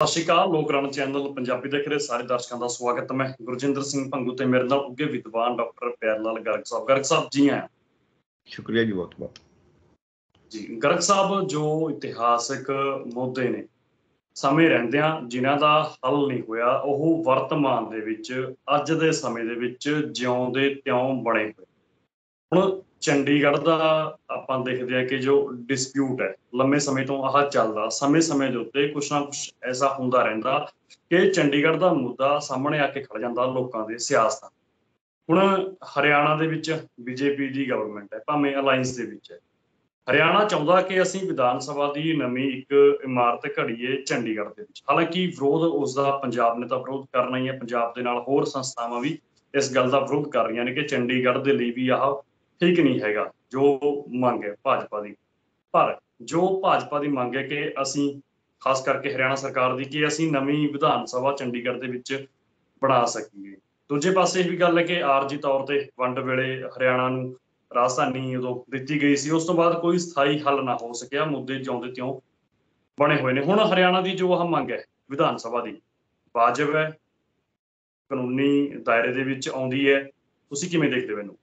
ਸਤਿ ਸ਼੍ਰੀ ਅਕਾਲ ਲੋਕਰਨ ਚੈਨਲ ਪੰਜਾਬੀ ਦੇਖ ਰਹੇ ਸਾਰੇ ਦਰਸ਼ਕਾਂ ਦਾ ਸਵਾਗਤ ਮੈਂ ਗੁਰਜਿੰਦਰ ਸਿੰਘ ਭੰਗੂ ਤੇ ਮੇਰੇ ਨਾਲ ਉੱਗੇ ਵਿਦਵਾਨ ਡਾਕਟਰ ਪਿਆਰ ਲਾਲ ਗਰਗ ਸਾਹਿਬ ਗਰਗ ਸਾਹਿਬ ਜੀ ਆ ਸ਼ੁਕਰੀਆ ਜੀ ਬਹੁਤ ਬਹੁਤ ਜੀ ਗਰਗ ਸਾਹਿਬ ਜੋ ਇਤਿਹਾਸਕ ਮੁੱਦੇ ਨੇ ਸਮੇਂ ਰਹਿੰਦਿਆਂ ਜਿਨ੍ਹਾਂ ਦਾ ਹੱਲ ਨਹੀਂ ਹੋਇਆ ਉਹ ਵਰਤਮਾਨ ਦੇ ਵਿੱਚ ਅੱਜ ਦੇ ਸਮੇਂ ਦੇ ਵਿੱਚ ਜਿਉਂਦੇ ਤਿਉਂ ਬਣੇ ਹੋਏ ਹੁਣ ਚੰਡੀਗੜ੍ਹ ਦਾ ਆਪਾਂ ਦੇਖਦੇ ਆ ਕਿ ਜੋ ਡਿਸਪਿਊਟ ਹੈ ਲੰਮੇ ਸਮੇਂ ਤੋਂ ਆਹ ਚੱਲਦਾ ਸਮੇਂ-ਸਮੇਂ ਦੇ ਉੱਤੇ ਕੁਛ ਨਾ ਕੁਛ ਐਸਾ ਹੁੰਦਾ ਰਹਿੰਦਾ ਕਿ ਚੰਡੀਗੜ੍ਹ ਦਾ ਮੁੱਦਾ ਸਾਹਮਣੇ ਆ ਕੇ ਖੜ ਜਾਂਦਾ ਲੋਕਾਂ ਦੇ ਸਿਆਸਤਾਂ ਹੁਣ ਹਰਿਆਣਾ ਦੇ ਵਿੱਚ ਬੀਜੇਪੀ ਦੀ ਗਵਰਨਮੈਂਟ ਹੈ ਭਾਵੇਂ ਅਲਾਈਅੰਸ ਦੇ ਵਿੱਚ ਹੈ ਹਰਿਆਣਾ ਚਾਹੁੰਦਾ ਕਿ ਅਸੀਂ ਵਿਧਾਨ ਸਭਾ ਦੀ ਨਵੀਂ ਇੱਕ ਇਮਾਰਤ ਘੜੀਏ ਚੰਡੀਗੜ੍ਹ ਦੇ ਵਿੱਚ ਹਾਲਾਂਕਿ ਵਿਰੋਧ ਉਸ ਦਾ ਪੰਜਾਬ ਨੇ ਤਾਂ ਵਿਰੋਧ ਕਰਨਾ ਹੀ ਹੈ ਪੰਜਾਬ ਦੇ ਨਾਲ ਹੋਰ ਸੰਸਥਾਵਾਂ ਵੀ ਇਸ ਗੱਲ ਦਾ ਵਿਰੋਧ ਕਰ ਰਹੀਆਂ ਨੇ ਕਿ ਚੰਡੀਗੜ੍ਹ ਦੇ ਲਈ ਵੀ ਆਹ ਠੀਕ ਨਹੀਂ ਹੈਗਾ ਜੋ ਮੰਗ ਹੈ ਭਾਜਪਾ ਦੀ ਪਰ ਜੋ ਭਾਜਪਾ ਦੀ ਮੰਗ ਹੈ ਕਿ ਅਸੀਂ ਖਾਸ ਕਰਕੇ ਹਰਿਆਣਾ ਸਰਕਾਰ ਦੀ ਕਿ ਅਸੀਂ ਨਵੀਂ ਵਿਧਾਨ ਸਭਾ ਚੰਡੀਗੜ੍ਹ ਦੇ ਵਿੱਚ ਬਣਾ ਸਕੀਏ ਦੂਜੇ ਪਾਸੇ ਇਹ ਵੀ ਗੱਲ ਹੈ ਕਿ ਆਰਜੀ ਤੌਰ ਤੇ ਵੰਡ ਵੇਲੇ ਹਰਿਆਣਾ ਨੂੰ ਰਾਜਧਾਨੀ ਉਦੋਂ ਦਿੱਤੀ ਗਈ ਸੀ ਉਸ ਤੋਂ ਬਾਅਦ ਕੋਈ ਸਥਾਈ ਹੱਲ ਨਾ ਹੋ ਸਕਿਆ ਮੁੱਦੇ ਜਿਉਂਦੇ ਤਿਉਂ ਬਣੇ ਹੋਏ ਨੇ ਹੁਣ ਹਰਿਆਣਾ ਦੀ ਜੋ ਆਹ ਮੰਗ ਹੈ ਵਿਧਾਨ ਸਭਾ ਦੀ ਵਾਜਬ ਹੈ ਕਾਨੂੰਨੀ ਦਾਇਰੇ ਦੇ ਵਿੱਚ ਆਉਂਦੀ ਹੈ ਤੁਸੀਂ ਕਿਵੇਂ ਦੇਖਦੇ ਹੋ ਇਹਨੂੰ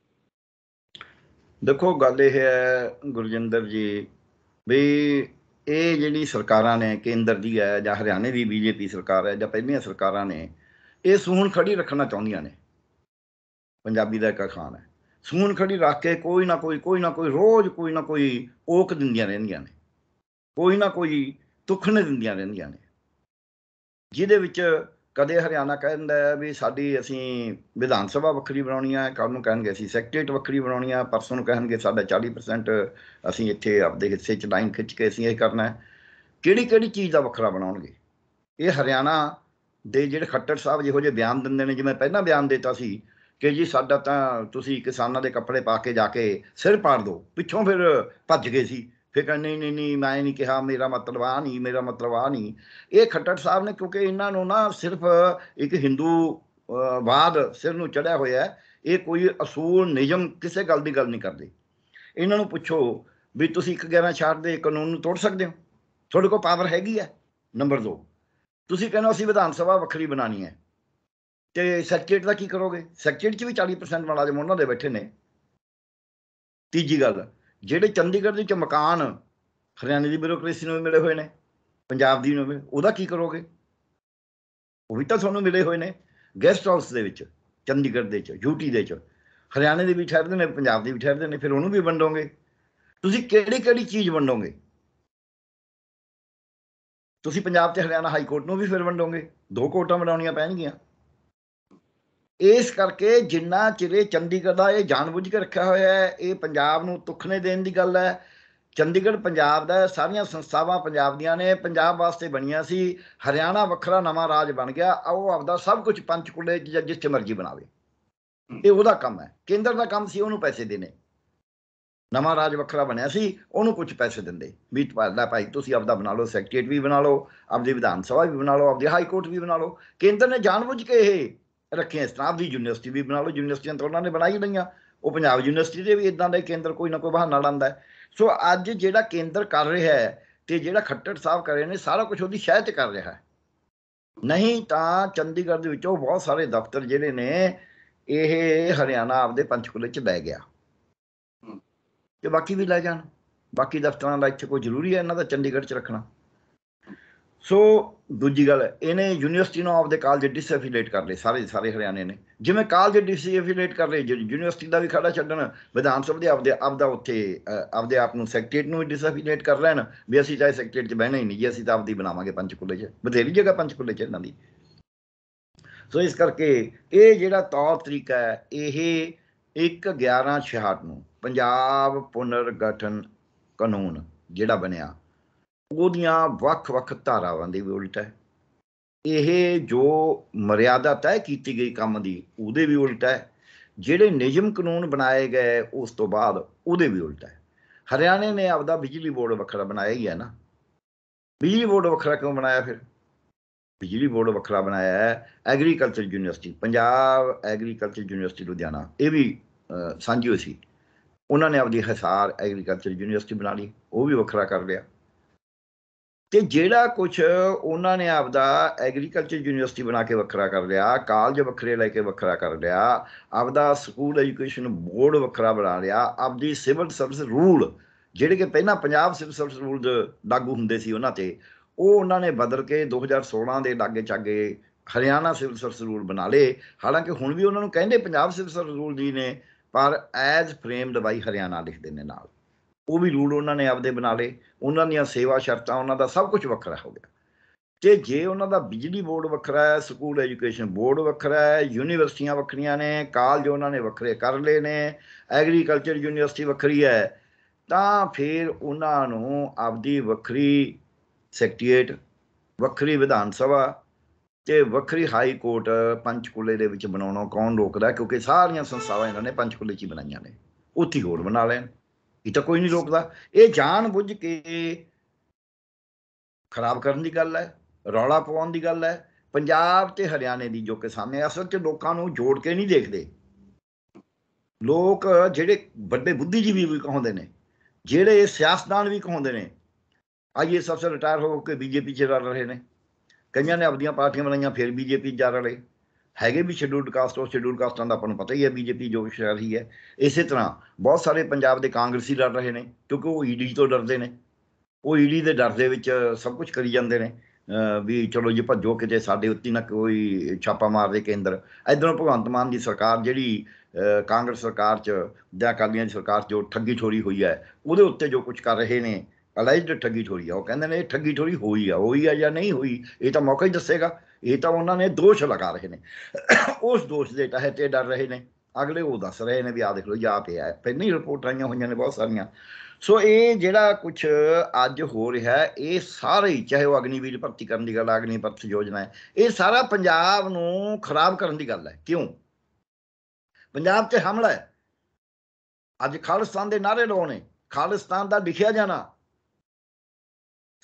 ਦੇਖੋ ਗੱਲ ਇਹ ਹੈ ਗੁਰਜਿੰਦਰ ਜੀ ਵੀ ਇਹ ਜਿਹੜੀ ਸਰਕਾਰਾਂ ਨੇ ਕੇਂਦਰ ਦੀ ਹੈ ਜਾਂ ਹਰਿਆਣੇ ਦੀ ਬੀਜੇਪੀ ਸਰਕਾਰ ਹੈ ਜਾਂ ਪਹਿਲੀਆਂ ਸਰਕਾਰਾਂ ਨੇ ਇਹ ਸੂਹਣ ਖੜੀ ਰੱਖਣਾ ਚਾਹੁੰਦੀਆਂ ਨੇ ਪੰਜਾਬੀ ਦਾ ਇੱਕ ਖਾਨ ਹੈ ਸੂਹਣ ਖੜੀ ਰੱਖ ਕੇ ਕੋਈ ਨਾ ਕੋਈ ਕੋਈ ਨਾ ਕੋਈ ਰੋਜ਼ ਕੋਈ ਨਾ ਕੋਈ ਓਕ ਦਿੰਦੀਆਂ ਰਹਿੰਦੀਆਂ ਨੇ ਕੋਈ ਨਾ ਕੋਈ ਤੁਖਣ ਦਿੰਦੀਆਂ ਰਹਿੰਦੀਆਂ ਨੇ ਜਿਹਦੇ ਵਿੱਚ ਕਦੇ ਹਰਿਆਣਾ ਕਹਿੰਦਾ ਹੈ ਵੀ ਸਾਡੀ ਅਸੀਂ ਵਿਧਾਨ ਸਭਾ ਵੱਖਰੀ ਬਣਾਉਣੀ ਹੈ ਕੱਲ ਨੂੰ ਕਹਿਣਗੇ ਅਸੀਂ ਸੈਕਟਰੀਟ ਵੱਖਰੀ ਬਣਾਉਣੀ ਹੈ ਪਰਸੋਂ ਨੂੰ ਕਹਿਣਗੇ ਸਾਡਾ 40% ਅਸੀਂ ਇੱਥੇ ਆਪਦੇ ਹਿੱਸੇ ਚ ਲਾਈਨ ਖਿੱਚ ਕੇ ਅਸੀਂ ਇਹ ਕਰਨਾ ਹੈ ਕਿਹੜੀ ਕਿਹੜੀ ਚੀਜ਼ ਦਾ ਵੱਖਰਾ ਬਣਾਉਣਗੇ ਇਹ ਹਰਿਆਣਾ ਦੇ ਜਿਹੜੇ ਖੱਟੜ ਸਾਹਿਬ ਜਿਹੋ ਜਿਹੇ ਬਿਆਨ ਦਿੰਦੇ ਨੇ ਜਿਵੇਂ ਪਹਿਲਾਂ ਬਿਆਨ ਦਿੱਤਾ ਸੀ ਕਿ ਜੀ ਸਾਡਾ ਤਾਂ ਤੁਸੀਂ ਕਿਸਾਨਾਂ ਦੇ ਕੱਪੜੇ ਪਾ ਕੇ ਜਾ ਕੇ ਸਿਰ ਪਾੜ ਦਿਓ ਪਿੱਛੋਂ ਫਿਰ ਭੱਜ ਗਏ ਸੀ ਫਿਰ ਕਹਿੰਦੇ ਨਹੀਂ ਨਹੀਂ ਨਹੀਂ ਮੈਂ ਨਹੀਂ ਕਿਹਾ ਮੇਰਾ ਮਤਲਬ ਆ ਨਹੀਂ ਮੇਰਾ ਮਤਲਬ ਆ ਨਹੀਂ ਇਹ ਖੱਟੜ ਸਾਹਿਬ ਨੇ ਕਿਉਂਕਿ ਇਹਨਾਂ ਨੂੰ ਨਾ ਸਿਰਫ ਇੱਕ ਹਿੰਦੂ ਬਾਦ ਸਿਰ ਨੂੰ ਚੜਿਆ ਹੋਇਆ ਹੈ ਇਹ ਕੋਈ ਅਸੂਲ ਨਿਯਮ ਕਿਸੇ ਗੱਲ ਦੀ ਗੱਲ ਨਹੀਂ ਕਰਦੇ ਇਹਨਾਂ ਨੂੰ ਪੁੱਛੋ ਵੀ ਤੁਸੀਂ 111 ਦੇ ਕਾਨੂੰਨ ਨੂੰ ਤੋੜ ਸਕਦੇ ਹੋ ਤੁਹਾਡੇ ਕੋਲ ਪਾਵਰ ਹੈਗੀ ਹੈ ਨੰਬਰ 2 ਤੁਸੀਂ ਕਹਿੰਦੇ ਅਸੀਂ ਵਿਧਾਨ ਸਭਾ ਵੱਖਰੀ ਬਣਾਣੀ ਹੈ ਤੇ ਸੈਕਟਰੀਟ ਦਾ ਕੀ ਕਰੋਗੇ ਸੈਕਟਰੀਟ 'ਚ ਵੀ 40% ਵਾਲਾ ਜਮ ਉਹਨਾਂ ਦੇ ਬੈਠੇ ਨੇ ਤੀਜੀ ਗੱਲ ਜਿਹੜੇ ਚੰਡੀਗੜ੍ਹ ਦੇ ਵਿੱਚ ਮਕਾਨ ਹਰਿਆਣੇ ਦੀ ਬਿਊਰੋਕ੍ਰੇਸੀ ਨੂੰ ਮਿਲੇ ਹੋਏ ਨੇ ਪੰਜਾਬ ਦੀ ਨੂੰ ਉਹਦਾ ਕੀ ਕਰੋਗੇ ਉਹ ਵੀ ਤਾਂ ਤੁਹਾਨੂੰ ਮਿਲੇ ਹੋਏ ਨੇ ਗੈਸਟ ਹਾਊਸ ਦੇ ਵਿੱਚ ਚੰਡੀਗੜ੍ਹ ਦੇ ਵਿੱਚ ਯੂਟੀ ਦੇ ਵਿੱਚ ਹਰਿਆਣੇ ਦੇ ਵੀ ਠਹਿਰਦੇ ਨੇ ਪੰਜਾਬ ਦੇ ਵੀ ਠਹਿਰਦੇ ਨੇ ਫਿਰ ਉਹਨੂੰ ਵੀ ਵੰਡੋਗੇ ਤੁਸੀਂ ਕਿਹੜੀ ਕਿਹੜੀ ਚੀਜ਼ ਵੰਡੋਗੇ ਤੁਸੀਂ ਪੰਜਾਬ ਤੇ ਹਰਿਆਣਾ ਹਾਈ ਕੋਰਟ ਨੂੰ ਵੀ ਫਿਰ ਵੰਡੋਗੇ ਦੋ ਕੋਰਟਾਂ ਬਣਾਉਣੀਆਂ ਪੈਣਗੀਆਂ ਇਸ ਕਰਕੇ ਜਿੰਨਾ ਚਿਰੇ ਚੰਡੀਗੜ੍ਹ ਦਾ ਇਹ ਜਾਣਬੁੱਝ ਕੇ ਰੱਖਿਆ ਹੋਇਆ ਹੈ ਇਹ ਪੰਜਾਬ ਨੂੰ ਤੁਖਨੇ ਦੇਣ ਦੀ ਗੱਲ ਹੈ ਚੰਡੀਗੜ੍ਹ ਪੰਜਾਬ ਦਾ ਸਾਰੀਆਂ ਸੰਸਥਾਵਾਂ ਪੰਜਾਬ ਦੀਆਂ ਨੇ ਪੰਜਾਬ ਵਾਸਤੇ ਬਣੀਆਂ ਸੀ ਹਰਿਆਣਾ ਵੱਖਰਾ ਨਵਾਂ ਰਾਜ ਬਣ ਗਿਆ ਉਹ ਆਪਦਾ ਸਭ ਕੁਝ ਪੰਚਕੂਲੇ ਜਿੱਥੇ ਮਰਜ਼ੀ ਬਣਾਵੇ ਇਹ ਉਹਦਾ ਕੰਮ ਹੈ ਕੇਂਦਰ ਦਾ ਕੰਮ ਸੀ ਉਹਨੂੰ ਪੈਸੇ ਦੇਣੇ ਨਵਾਂ ਰਾਜ ਵੱਖਰਾ ਬਣਿਆ ਸੀ ਉਹਨੂੰ ਕੁਝ ਪੈਸੇ ਦਿੰਦੇ ਵੀ ਤੁਹਾਡਾ ਭਾਈ ਤੁਸੀਂ ਆਪਦਾ ਬਣਾ ਲਓ ਸੈਕਟਰੀਟ ਵੀ ਬਣਾ ਲਓ ਆਪਦੀ ਵਿਧਾਨ ਸਭਾ ਵੀ ਬਣਾ ਲਓ ਆਪਦੀ ਹਾਈ ਕੋਰਟ ਵੀ ਬਣਾ ਲਓ ਕੇਂਦਰ ਨੇ ਜਾਣਬੁੱਝ ਕੇ ਇਹ ਰੱਖੀਆਂ ਤਰ੍ਹਾਂ ਦੀ ਯੂਨੀਵਰਸਿਟੀ ਵੀ ਬਣਾ ਲਓ ਯੂਨੀਵਰਸਿਟੀ ਤਾਂ ਉਹਨਾਂ ਨੇ ਬਣਾਈ ਲਈਆਂ ਉਹ ਪੰਜਾਬ ਯੂਨੀਵਰਸਿਟੀ ਦੇ ਵੀ ਇਦਾਂ ਦੇ ਕੇਂਦਰ ਕੋਈ ਨਾ ਕੋਈ ਬਹਾਨਾ ਲਾਉਂਦਾ ਸੋ ਅੱਜ ਜਿਹੜਾ ਕੇਂਦਰ ਕਰ ਰਿਹਾ ਹੈ ਤੇ ਜਿਹੜਾ ਖੱਟੜ ਸਾਹਿਬ ਕਰ ਰਹੇ ਨੇ ਸਾਰਾ ਕੁਝ ਉਹਦੀ ਸ਼ਹਿਤ ਕਰ ਰਿਹਾ ਹੈ ਨਹੀਂ ਤਾਂ ਚੰਡੀਗੜ੍ਹ ਦੇ ਵਿੱਚੋਂ ਬਹੁਤ ਸਾਰੇ ਦਫ਼ਤਰ ਜਿਹੜੇ ਨੇ ਇਹ ਹਰਿਆਣਾ ਆਪਦੇ ਪੰਚਕੂਲੇ ਚ ਬੈ ਗਿਆ ਤੇ ਬਾਕੀ ਵੀ ਲੈ ਜਾਣ ਬਾਕੀ ਦਫ਼ਤਰਾਂ ਦਾ ਇੱਥੇ ਕੋਈ ਜ਼ਰੂਰੀ ਹੈ ਇਹਨਾਂ ਦਾ ਚੰਡੀਗੜ੍ਹ ਚ ਰੱਖਣਾ ਸੋ ਦੂਜੀ ਗੱਲ ਇਹਨੇ ਯੂਨੀਵਰਸਿਟੀ ਨੂੰ ਆਪਦੇ ਕਾਲਜ ਡਿਸਐਫੀਲੇਟ ਕਰ ਲਏ ਸਾਰੇ ਸਾਰੇ ਹਰਿਆਣੇ ਨੇ ਜਿਵੇਂ ਕਾਲਜ ਡਿਸਐਫੀਲੇਟ ਕਰ ਲਏ ਯੂਨੀਵਰਸਿਟੀ ਦਾ ਵੀ ਖੜਾ ਛੱਡਣ ਵਿਧਾਨ ਸਭਾ ਦੇ ਆਪਦੇ ਆਪਦਾ ਉੱਥੇ ਆਪਦੇ ਆਪ ਨੂੰ ਸੈਕਟਰੀਟ ਨੂੰ ਡਿਸਐਫੀਲੇਟ ਕਰ ਲੈਣ ਵੀ ਅਸੀਂ ਚਾਹੇ ਸੈਕਟਰੀਟ 'ਚ ਬਹਿਣਾ ਹੀ ਨਹੀਂ ਜੀ ਅਸੀਂ ਤਾਂ ਆਪਦੀ ਬਣਾਵਾਂਗੇ ਪੰਚਕੂਲੇ 'ਚ ਬਥੇਰੀ ਜਗ੍ਹਾ ਪੰਚਕੂਲੇ 'ਚ ਇਹਨਾਂ ਦੀ ਸੋ ਇਸ ਕਰਕੇ ਇਹ ਜਿਹੜਾ ਤੌਰ ਤਰੀਕਾ ਹੈ ਇਹ 1 11 66 ਨੂੰ ਪੰਜਾਬ ਪੁਨਰਗਠਨ ਕਾਨੂੰਨ ਜਿਹੜਾ ਬਣਿਆ ਉਹਦੀਆਂ ਵੱਖ-ਵੱਖ ਧਾਰਾਵਾਂ ਦੇ ਵੀ ਉਲਟ ਹੈ ਇਹ ਜੋ ਮਰਿਆਦਾ ਤੈਅ ਕੀਤੀ ਗਈ ਕੰਮ ਦੀ ਉਹਦੇ ਵੀ ਉਲਟ ਹੈ ਜਿਹੜੇ ਨਿਯਮ ਕਾਨੂੰਨ ਬਣਾਏ ਗਏ ਉਸ ਤੋਂ ਬਾਅਦ ਉਹਦੇ ਵੀ ਉਲਟ ਹੈ ਹਰਿਆਣੇ ਨੇ ਆਪਦਾ ਬਿਜਲੀ ਬੋਰਡ ਵੱਖਰਾ ਬਣਾਇਆ ਹੀ ਹੈ ਨਾ ਬਿਜਲੀ ਬੋਰਡ ਵੱਖਰਾ ਕਿਉਂ ਬਣਾਇਆ ਫਿਰ ਬਿਜਲੀ ਬੋਰਡ ਵੱਖਰਾ ਬਣਾਇਆ ਹੈ agriculture university Punjab agriculture university Ludhiana ਇਹ ਵੀ ਸਾਂਝੀ ਹੋਈ ਸੀ ਉਹਨਾਂ ਨੇ ਆਪਦੀ ਹਸਾਰ ਐਗਰੀਕਲਚਰ ਯੂਨੀਵਰਸਿਟੀ ਬਣਾ ਲਈ ਉਹ ਵੀ ਵੱਖਰਾ ਕਰ ਲਿਆ ਤੇ ਜਿਹੜਾ ਕੁਝ ਉਹਨਾਂ ਨੇ ਆਪਦਾ ਐਗਰੀਕਲਚਰ ਯੂਨੀਵਰਸਿਟੀ ਬਣਾ ਕੇ ਵੱਖਰਾ ਕਰ ਲਿਆ ਕਾਲਜ ਵੱਖਰੇ ਲੈ ਕੇ ਵੱਖਰਾ ਕਰ ਲਿਆ ਆਪਦਾ ਸਕੂਲ ਐਜੂਕੇਸ਼ਨ ਬੋਰਡ ਵੱਖਰਾ ਬਣਾ ਲਿਆ ਆਪਦੀ ਸਿਵਲ ਸਰਵਿਸ ਰੂਲ ਜਿਹੜੇ ਕਿ ਪਹਿਲਾਂ ਪੰਜਾਬ ਸਿਵਲ ਸਰਵਿਸ ਰੂਲ ਦੇ ਲਾਗੂ ਹੁੰਦੇ ਸੀ ਉਹਨਾਂ ਤੇ ਉਹ ਉਹਨਾਂ ਨੇ ਬਦਲ ਕੇ 2016 ਦੇ ਲਾਗੇ ਚਾਗੇ ਹਰਿਆਣਾ ਸਿਵਲ ਸਰਵਿਸ ਰੂਲ ਬਣਾ ਲਏ ਹਾਲਾਂਕਿ ਹੁਣ ਵੀ ਉਹਨਾਂ ਨੂੰ ਕਹਿੰਦੇ ਪੰਜਾਬ ਸਿਵਲ ਸਰਵਿਸ ਰੂਲ ਜੀ ਨੇ ਪਰ ਐਜ਼ ਫਰੇਮਡ ਬਾਈ ਹਰਿਆਣਾ ਲਿਖਦੇ ਨੇ ਨਾਲ ਉਹ ਵੀ ਰੂਲ ਉਹਨਾਂ ਨੇ ਆਪਦੇ ਬਣਾ ਲਏ ਉਹਨਾਂ ਦੀਆਂ ਸੇਵਾ ਸ਼ਰਤਾਂ ਉਹਨਾਂ ਦਾ ਸਭ ਕੁਝ ਵੱਖਰਾ ਹੋ ਗਿਆ ਤੇ ਜੇ ਉਹਨਾਂ ਦਾ ਬਿਜਲੀ ਬੋਰਡ ਵੱਖਰਾ ਹੈ ਸਕੂਲ ਐਜੂਕੇਸ਼ਨ ਬੋਰਡ ਵੱਖਰਾ ਹੈ ਯੂਨੀਵਰਸਿਟੀਆਂ ਵੱਖਰੀਆਂ ਨੇ ਕਾਲਜ ਉਹਨਾਂ ਨੇ ਵੱਖਰੇ ਕਰ ਲਏ ਨੇ ਐਗਰੀਕਲਚਰ ਯੂਨੀਵਰਸਿਟੀ ਵੱਖਰੀ ਹੈ ਤਾਂ ਫਿਰ ਉਹਨਾਂ ਨੂੰ ਆਪਦੀ ਵੱਖਰੀ ਸੈਕਟਰੀਏਟ ਵੱਖਰੀ ਵਿਧਾਨ ਸਭਾ ਤੇ ਵੱਖਰੀ ਹਾਈ ਕੋਰਟ ਪੰਚਕੂਲੇ ਦੇ ਵਿੱਚ ਬਣਾਉਣਾ ਕੌਣ ਰੋਕਦਾ ਕਿਉਂਕਿ ਸਾਰੀਆਂ ਸੰਸਥਾਵਾਂ ਇਹਨਾਂ ਨੇ ਪੰਚਕੂਲੇ 'ਚ ਹੀ ਬਣਾਈਆਂ ਨੇ ਉੱਥੇ ਹੋਰ ਬਣਾ ਲੈਣ ਇਹ ਤਾਂ ਕੋਈ ਨਹੀਂ ਰੋਕਦਾ ਇਹ ਜਾਣ ਬੁੱਝ ਕੇ ਖਰਾਬ ਕਰਨ ਦੀ ਗੱਲ ਹੈ ਰੌਲਾ ਪਾਉਣ ਦੀ ਗੱਲ ਹੈ ਪੰਜਾਬ ਤੇ ਹਰਿਆਣੇ ਦੀ ਜੋ ਕਿਸਾਨ ਨੇ ਅਸਲ 'ਚ ਲੋਕਾਂ ਨੂੰ ਜੋੜ ਕੇ ਨਹੀਂ ਦੇਖਦੇ ਲੋਕ ਜਿਹੜੇ ਵੱਡੇ ਬੁੱਧੀਜੀਵੀ ਵੀ ਕਹਾਉਂਦੇ ਨੇ ਜਿਹੜੇ ਸਿਆਸਤਦਾਨ ਵੀ ਕਹਾਉਂਦੇ ਨੇ ਸਭ ਸੇ ਰਿਟਾਇਰ ਹੋ ਕੇ ਬੀਜੇਪੀ 'ਚ ਰਲ ਰਹੇ ਨੇ ਕਈਆਂ ਨੇ ਆਪਣੀਆਂ ਪਾਰਟੀਆਂ ਬਣਾਈਆਂ ਫਿਰ ਬੀਜੇਪੀ ਜਾ ਰਲੇ ਹੈਗੇ ਵੀ ਸ਼ਡਿਊਲਡ ਕਾਸਟ ਉਹ ਸ਼ਡਿਊਲਡ ਕਾਸਟਾਂ ਦਾ ਆਪਾਂ ਨੂੰ ਪਤਾ ਹੀ ਹੈ ਬੀਜੇਪੀ ਜੋ ਕਰ ਰਹੀ ਹੈ ਇਸੇ ਤਰ੍ਹਾਂ ਬਹੁਤ ਸਾਰੇ ਪੰਜਾਬ ਦੇ ਕਾਂਗਰਸੀ ਲੜ ਰਹੇ ਨੇ ਕਿਉਂਕਿ ਉਹ ਈਡੀ e ਤੋਂ ਡਰਦੇ ਨੇ ਉਹ ਈਡੀ e ਦੇ ਡਰ ਦੇ ਵਿੱਚ ਸਭ ਕੁਝ ਕਰੀ ਜਾਂਦੇ ਨੇ ਵੀ ਚਲੋ ਜੀ ਭੱਜੋ ਕਿਤੇ ਸਾਡੇ ਉੱਤੇ ਨਾ ਕੋਈ ਛਾਪਾ ਮਾਰ ਦੇ ਕੇਂਦਰ ਇਧਰੋਂ ਭਗਵੰਤ ਮਾਨ ਦੀ ਸਰਕਾਰ ਜਿਹੜੀ ਕਾਂਗਰਸ ਸਰਕਾਰ ਚ ਜਾਂ ਕਾਲੀਆਂ ਦੀ ਸਰਕਾਰ ਜੋ ਠੱਗੀ ਛੋਰੀ ਹੋਈ ਹੈ ਉਹਦੇ ਉੱਤੇ ਜੋ ਕੁਝ ਕਰ ਰਹੇ ਨੇ ਅਲਾਈਜ਼ਡ ਠੱਗੀ ਠੋਰੀ ਆ ਉਹ ਕਹਿੰਦੇ ਨੇ ਇਹ ਠੱਗੀ ਠੋਰੀ ਹੋਈ ਆ ਹੋਈ ਆ ਜਾਂ ਨਹੀਂ ਹੋਈ ਇਹ ਤਾਂ ਮੌਕਾ ਹੀ ਦੱਸੇਗਾ ਇਹ ਤਾਂ ਉਹਨਾਂ ਨੇ ਦੋਸ਼ ਲਗਾ ਰਹੇ ਨੇ ਉਸ ਦੋਸ਼ ਦੇ ਤਹਿਤ ਇਹ ਡਰ ਰਹੇ ਨੇ ਅਗਲੇ ਉਹ ਦੱਸ ਰਹੇ ਨੇ ਵੀ ਆ ਦੇਖ ਲਓ ਜਾਂ ਪਿਆ ਪਹਿਲਾਂ ਹੀ ਰਿਪੋਰਟ ਆਈਆਂ ਹੋਈਆਂ ਨੇ ਬਹੁਤ ਸਾਰੀਆਂ ਸੋ ਇਹ ਜਿਹੜਾ ਕੁਝ ਅੱਜ ਹੋ ਰਿਹਾ ਇਹ ਸਾਰੇ ਚਾਹੇ ਉਹ ਅਗਨੀਵੀਰ ਭਰਤੀ ਕਰਨ ਦੀ ਗੱਲ ਅਗਨੀ ਭਰਤੀ ਯੋਜਨਾ ਹੈ ਇਹ ਸਾਰਾ ਪੰਜਾਬ ਨੂੰ ਖਰਾਬ ਕਰਨ ਦੀ ਗੱਲ ਹੈ ਕਿਉਂ ਪੰਜਾਬ ਤੇ ਹਮਲਾ ਹੈ ਅੱਜ ਖਾਲਸਤਾਨ ਦੇ ਨਾਰੇ ਲਾਉਣੇ ਖਾਲਸਤਾਨ ਦਾ ਲਿਖਿਆ ਜਾਣਾ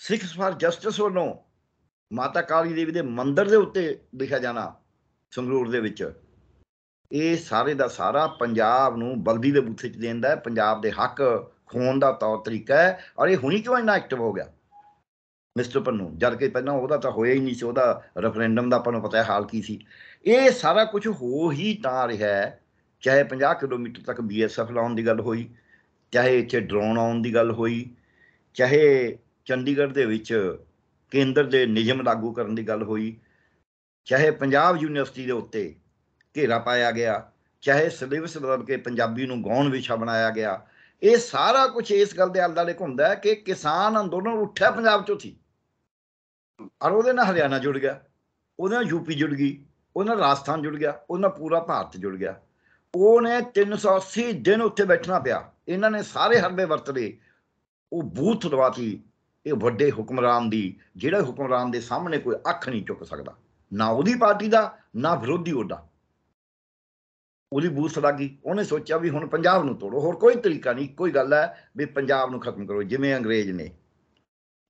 ਸਿੱਖਸ ਫਾਰ ਜਸਟਿਸ ਵੱਲੋਂ ਮਾਤਾ ਕਾਲੀ ਦੇਵੀ ਦੇ ਮੰਦਿਰ ਦੇ ਉੱਤੇ ਲਿਖਿਆ ਜਾਣਾ ਸੰਗਰੂਰ ਦੇ ਵਿੱਚ ਇਹ ਸਾਰੇ ਦਾ ਸਾਰਾ ਪੰਜਾਬ ਨੂੰ ਬਲਦੀ ਦੇ ਬੁੱਥੇ 'ਚ ਦੇਂਦਾ ਹੈ ਪੰਜਾਬ ਦੇ ਹੱਕ ਖੋਣ ਦਾ ਤੌਰ ਤਰੀਕਾ ਹੈ ਔਰ ਇਹ ਹੁਣੀ ਕਿਉਂ ਇੰਨਾ ਐਕਟਿਵ ਹੋ ਗਿਆ ਮਿਸਟਰ ਪੰਨੂ ਜਦ ਕਿ ਪਹਿਲਾਂ ਉਹਦਾ ਤਾਂ ਹੋਇਆ ਹੀ ਨਹੀਂ ਸੀ ਉਹਦਾ ਰੈਫਰੈਂਡਮ ਦਾ ਆਪਾਂ ਨੂੰ ਪਤਾ ਹੈ ਹਾਲ ਕੀ ਸੀ ਇਹ ਸਾਰਾ ਕੁਝ ਹੋ ਹੀ ਤਾਂ ਰਿਹਾ ਹੈ ਚਾਹੇ 50 ਕਿਲੋਮੀਟਰ ਤੱਕ ਬੀਐਸਐਫ ਲਾਉਣ ਦੀ ਗੱਲ ਹੋਈ ਚਾਹੇ ਇੱਥੇ ਡਰੋਨ ਆਉਣ ਦੀ ਗੱਲ ਹੋਈ ਚਾਹੇ ਚੰਡੀਗੜ੍ਹ ਦੇ ਵਿੱਚ ਕੇਂਦਰ ਦੇ ਨਿਯਮ ਲਾਗੂ ਕਰਨ ਦੀ ਗੱਲ ਹੋਈ ਚਾਹੇ ਪੰਜਾਬ ਯੂਨੀਵਰਸਿਟੀ ਦੇ ਉੱਤੇ ਘੇਰਾ ਪਾਇਆ ਗਿਆ ਚਾਹੇ ਸਿਲੇਬਸ ਬਦਲ ਕੇ ਪੰਜਾਬੀ ਨੂੰ ਗੌਣ ਵਿਸ਼ਾ ਬਣਾਇਆ ਗਿਆ ਇਹ ਸਾਰਾ ਕੁਝ ਇਸ ਗੱਲ ਦੇ ਅਲਦਾਲੇ ਦਾਲੇ ਹੈ ਕਿ ਕਿਸਾਨ ਅੰਦੋਲਨ ਉੱਠਿਆ ਪੰਜਾਬ ਚੋਂ ਸੀ ਔਰ ਉਹਦੇ ਨਾਲ ਹਰਿਆਣਾ ਜੁੜ ਗਿਆ ਉਹਦੇ ਨਾਲ ਯੂਪੀ ਜੁੜ ਗਈ ਉਹਦੇ ਨਾਲ ਰਾਜਸਥਾਨ ਜੁੜ ਗਿਆ ਉਹਦੇ ਨਾਲ ਪੂਰਾ ਭਾਰਤ ਜੁੜ ਗਿਆ ਉਹਨੇ 380 ਦਿਨ ਉੱਥੇ ਬੈਠਣਾ ਪਿਆ ਇਹਨਾਂ ਨੇ ਸਾਰੇ ਹਰਬੇ ਵਰਤ ਲਏ ਉਹ ਬੂਥ ਲਵਾਤੀ ਇਹ ਵੱਡੇ ਹੁਕਮਰਾਨ ਦੀ ਜਿਹੜਾ ਹੁਕਮਰਾਨ ਦੇ ਸਾਹਮਣੇ ਕੋਈ ਅੱਖ ਨਹੀਂ ਚੁੱਕ ਸਕਦਾ ਨਾ ਉਹਦੀ ਪਾਰਟੀ ਦਾ ਨਾ ਵਿਰੋਧੀ ਉਹਦਾ ਉਹਦੀ ਬੂਸ ਲੱਗੀ ਉਹਨੇ ਸੋਚਿਆ ਵੀ ਹੁਣ ਪੰਜਾਬ ਨੂੰ ਤੋੜੋ ਹੋਰ ਕੋਈ ਤਰੀਕਾ ਨਹੀਂ ਕੋਈ ਗੱਲ ਹੈ ਵੀ ਪੰਜਾਬ ਨੂੰ ਖਤਮ ਕਰੋ ਜਿਵੇਂ ਅੰਗਰੇਜ਼ ਨੇ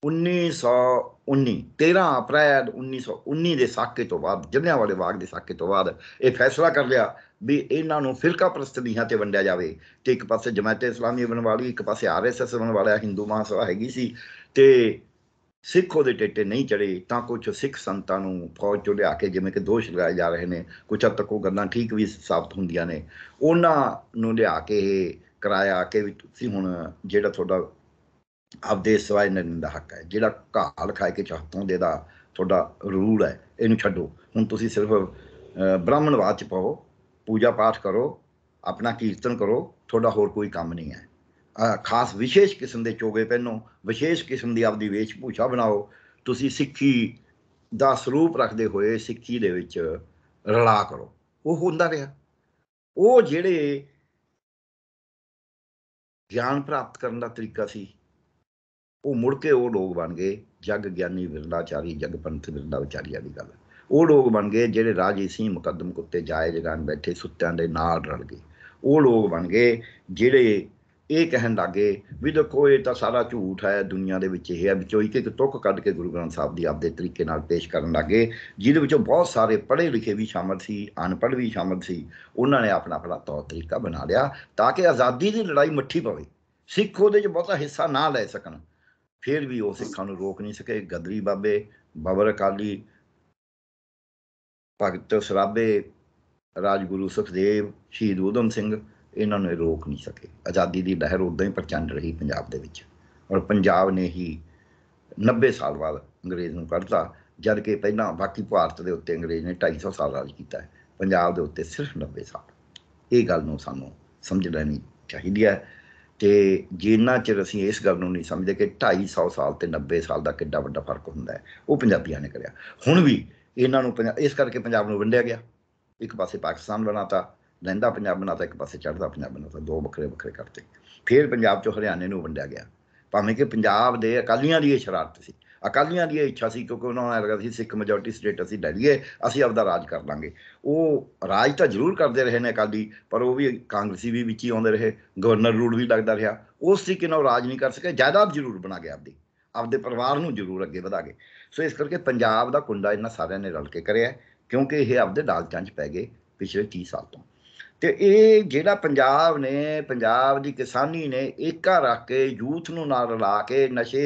1919 13 ਅਪ੍ਰੈਲ 1919 ਦੇ ਸਾਕੇ ਤੋਂ ਬਾਅਦ ਜਲਿਆਂਵਾਲੇ ਬਾਗ ਦੇ ਸਾਕੇ ਤੋਂ ਬਾਅਦ ਇਹ ਫੈਸਲਾ ਕਰ ਲਿਆ ਵੀ ਇਹਨਾਂ ਨੂੰ ਫਿਰਕਾ ਪ੍ਰਸਤਨੀਆਂ ਤੇ ਵੰਡਿਆ ਜਾਵੇ ਤੇ ਇੱਕ ਪਾਸੇ ਜਮਾਤ ਇਸਲਾਮੀ ਬਣਵਾ ਲਈ ਇੱਕ ਪਾਸੇ ਆਰਐਸਐਸ ਲਿਆ ਹਿੰਦੂ ਮਹਾਸਭਾ ਹੈਗੀ ਸੀ ਤੇ ਸਿੱਖ ਉਹਦੇ ਟੇਟੇ ਨਹੀਂ ਚੜੇ ਤਾਂ ਕੁਝ ਸਿੱਖ ਸੰਤਾਂ ਨੂੰ ਫੌਜ ਚੋਂ ਲਿਆ ਕੇ ਜਿਵੇਂ ਕਿ ਦੋਸ਼ ਲਗਾਏ ਜਾ ਰਹੇ ਨੇ ਕੁਝ ਹੱਦ ਤੱਕ ਉਹ ਗੱਲਾਂ ਠੀਕ ਵੀ ਸਾਬਤ ਹੁੰਦੀਆਂ ਨੇ ਉਹਨਾਂ ਨੂੰ ਲਿਆ ਕੇ ਕਰਾਇਆ ਕਿ ਤੁਸੀਂ ਹੁਣ ਜਿਹੜਾ ਤੁਹਾਡਾ ਆਪਦੇ ਸਵਾਇ ਨਰਨ ਦਾ ਹੱਕ ਹੈ ਜਿਹੜਾ ਘਾਲ ਖਾ ਕੇ ਚਾਹਤੋਂ ਦੇ ਦਾ ਤੁਹਾਡਾ ਰੂਲ ਹੈ ਇਹਨੂੰ ਛੱਡੋ ਹੁਣ ਤੁਸੀਂ ਸਿਰਫ ਬ੍ਰਾਹਮਣਵਾਦ ਚ ਪਾਓ ਪੂਜਾ ਪਾਠ ਕਰੋ ਆਪਣਾ ਕੀਰਤਨ ਕਰੋ ਤੁਹਾਡਾ ਹੋਰ ਕੋਈ ਕੰਮ ਨਹੀਂ ਹੈ ਖਾਸ ਵਿਸ਼ੇਸ਼ ਕਿਸਮ ਦੇ ਚੋਗੇ ਪਹਿਨੋ ਵਿਸ਼ੇਸ਼ ਕਿਸਮ ਦੀ ਆਪਦੀ ਵੇਸ਼ਭੂਸ਼ਾ ਬਣਾਓ ਤੁਸੀਂ ਸਿੱਖੀ ਦਾ ਸਰੂਪ ਰੱਖਦੇ ਹੋਏ ਸਿੱਖੀ ਦੇ ਵਿੱਚ ਰਲਾ ਕਰੋ ਉਹ ਹੁੰਦਾ ਰਿਹਾ ਉਹ ਜਿਹੜੇ ਗਿਆਨ ਪ੍ਰਾਪਤ ਕਰਨ ਦਾ ਤਰੀਕਾ ਸੀ ਉਹ ਮੁੜ ਕੇ ਉਹ ਲੋਕ ਬਣ ਗਏ ਜਗ ਗਿਆਨੀ ਵਿਰਦਾਚਾਰੀ ਜਗ ਪੰਥ ਵਿਚਾਰੀ ਦੀ ਗੱਲ ਉਹ ਲੋਕ ਬਣ ਗਏ ਜਿਹੜੇ ਰਾਜੀ ਸੀ ਮੁਕੱਦਮ ਕੁੱਤੇ ਜਾਇਜ਼ ਗਾਨ ਬੈਠੇ ਸੁੱਤਿਆਂ ਦੇ ਨਾਲ ਰਲ ਗਏ ਉਹ ਲੋਕ ਬਣ ਗਏ ਜਿਹੜੇ ਇਹ ਕਹਿਣ ਲੱਗੇ ਵੀ ਦੇਖੋ ਇਹ ਤਾਂ ਸਾਰਾ ਝੂਠ ਹੈ ਦੁਨੀਆ ਦੇ ਵਿੱਚ ਇਹ ਹੈ ਵਿੱਚੋਂ ਇੱਕ ਇੱਕ ਤੁਕ ਕੱਢ ਕੇ ਗੁਰੂ ਗ੍ਰੰਥ ਸਾਹਿਬ ਦੀ ਆਪਦੇ ਤਰੀਕੇ ਨਾਲ ਪੇਸ਼ ਕਰਨ ਲੱਗੇ ਜਿਹਦੇ ਵਿੱਚੋਂ ਬਹੁਤ ਸਾਰੇ ਪੜ੍ਹੇ ਲਿਖੇ ਵੀ ਸ਼ਾਮਲ ਸੀ ਅਨਪੜ੍ਹ ਵੀ ਸ਼ਾਮਲ ਸੀ ਉਹਨਾਂ ਨੇ ਆਪਣਾ ਆਪਣਾ ਤੌਰ ਤਰੀਕਾ ਬਣਾ ਲਿਆ ਤਾਂ ਕਿ ਆਜ਼ਾਦੀ ਦੀ ਲੜਾਈ ਮੱਠੀ ਪਵੇ ਸਿੱਖ ਉਹਦੇ 'ਚ ਬਹੁਤਾ ਹਿੱਸਾ ਨਾ ਲੈ ਸਕਣ ਫਿਰ ਵੀ ਉਹ ਸਿੱਖਾਂ ਨੂੰ ਰੋਕ ਨਹੀਂ ਸਕੇ ਗਦਰੀ ਬਾਬੇ ਬਬਰ ਅਕਾਲੀ ਭਗਤ ਸਰਾਬੇ ਰਾਜਗੁਰੂ ਸੁਖਦੇਵ ਸ਼ਹੀਦ ਉਦਮ ਸਿੰਘ ਇਹਨਾਂ ਨੂੰ ਰੋਕ ਨਹੀਂ ਸਕੇ ਆਜ਼ਾਦੀ ਦੀ ਲਹਿਰ ਉਦਾਂ ਹੀ ਪ੍ਰਚੰਡ ਰਹੀ ਪੰਜਾਬ ਦੇ ਵਿੱਚ ਔਰ ਪੰਜਾਬ ਨੇ ਹੀ 90 ਸਾਲ ਬਾਅਦ ਅੰਗਰੇਜ਼ ਨੂੰ ਕੱਢਤਾ ਜਦ ਕਿ ਪਹਿਲਾਂ ਬਾਕੀ ਭਾਰਤ ਦੇ ਉੱਤੇ ਅੰਗਰੇਜ਼ ਨੇ 250 ਸਾਲ ਰਾਜ ਕੀਤਾ ਪੰਜਾਬ ਦੇ ਉੱਤੇ ਸਿਰਫ 90 ਸਾਲ ਇਹ ਗੱਲ ਨੂੰ ਸਾਨੂੰ ਸਮਝ ਲੈਣੀ ਚਾਹੀਦੀ ਹੈ ਤੇ ਜਿੰਨਾ ਚਿਰ ਅਸੀਂ ਇਸ ਗੱਲ ਨੂੰ ਨਹੀਂ ਸਮਝਦੇ ਕਿ 250 ਸਾਲ ਤੇ 90 ਸਾਲ ਦਾ ਕਿੰਨਾ ਵੱਡਾ ਫਰਕ ਹੁੰਦਾ ਹੈ ਉਹ ਪੰਜਾਬੀਆਂ ਨੇ ਕਰਿਆ ਹੁਣ ਵੀ ਇਹਨਾਂ ਨੂੰ ਇਸ ਕਰਕੇ ਪੰਜਾਬ ਨੂੰ ਵੰਡਿਆ ਗਿਆ ਇੱਕ ਪਾਸੇ ਪਾਕਿਸਤਾਨ ਬਣਾਤਾ ਲੈਂਦਾ ਪੰਜਾਬ ਬਣਾਤਾ ਇੱਕ ਪਾਸੇ ਚੜਦਾ ਪੰਜਾਬ ਬਣਾਤਾ ਦੋ ਵੱਖਰੇ ਵੱਖਰੇ ਕਰਤੇ ਫਿਰ ਪੰਜਾਬ ਚੋਂ ਹਰਿਆਣੇ ਨੂੰ ਵੰਡਿਆ ਗਿਆ ਭਾਵੇਂ ਕਿ ਪੰਜਾਬ ਦੇ ਅਕਾਲੀਆਂ ਦੀ ਇਹ ਸ਼ਰਾਰਤ ਸੀ ਅਕਾਲੀਆਂ ਦੀ ਇਹ ਇੱਛਾ ਸੀ ਕਿਉਂਕਿ ਉਹਨਾਂ ਨੇ ਲੱਗਦਾ ਸੀ ਸਿੱਖ ਮੈਜੋਰਟੀ ਸਟੇਟ ਅਸੀਂ ਲੈ ਲਈਏ ਅਸੀਂ ਆਪਦਾ ਰਾਜ ਕਰ ਲਾਂਗੇ ਉਹ ਰਾਜ ਤਾਂ ਜ਼ਰੂਰ ਕਰਦੇ ਰਹੇ ਨੇ ਅਕਾਲੀ ਪਰ ਉਹ ਵੀ ਕਾਂਗਰਸੀ ਵੀ ਵਿੱਚ ਹੀ ਆਉਂਦੇ ਰਹੇ ਗਵਰਨਰ ਰੂਲ ਵੀ ਲੱਗਦਾ ਰਿਹਾ ਉਸ ਤਰੀਕੇ ਨਾਲ ਰਾਜ ਨਹੀਂ ਕਰ ਸਕੇ ਜਾਇਦਾਦ ਜ਼ਰੂਰ ਬਣਾ ਗਿਆ ਆਪਦੀ ਆਪਦੇ ਪਰਿਵਾਰ ਨੂੰ ਜ਼ਰੂਰ ਅੱਗੇ ਵਧਾ ਗਏ ਸੋ ਇਸ ਕਰਕੇ ਪੰਜਾਬ ਦਾ ਕੁੰਡਾ ਇਹਨਾਂ ਸਾਰਿਆਂ ਨੇ ਰਲ ਕੇ ਕਰਿਆ ਕਿਉਂਕਿ ਇਹ ਆਪਦੇ ਦਾਲ ਚਾਂਚ ਪੈ ਗਏ ਪਿਛਲੇ 30 ਸਾਲ ਤੋਂ ਤੇ ਇਹ ਜਿਹੜਾ ਪੰਜਾਬ ਨੇ ਪੰਜਾਬ ਦੀ ਕਿਸਾਨੀ ਨੇ ਏਕਾ ਰੱਖ ਕੇ ਯੂਥ ਨੂੰ ਨਾਲ ਰਲਾ ਕੇ ਨਸ਼ੇ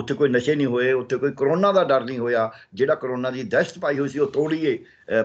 ਉੱਥੇ ਕੋਈ ਨਸ਼ੇ ਨਹੀਂ ਹੋਏ ਉੱਥੇ ਕੋਈ ਕਰੋਨਾ ਦਾ ਡਰ ਨਹੀਂ ਹੋਇਆ ਜਿਹੜਾ ਕਰੋਨਾ ਦੀ ਦਹਿਸ਼ਤ ਪਾਈ ਹੋਈ ਸੀ ਉਹ ਤੋੜੀਏ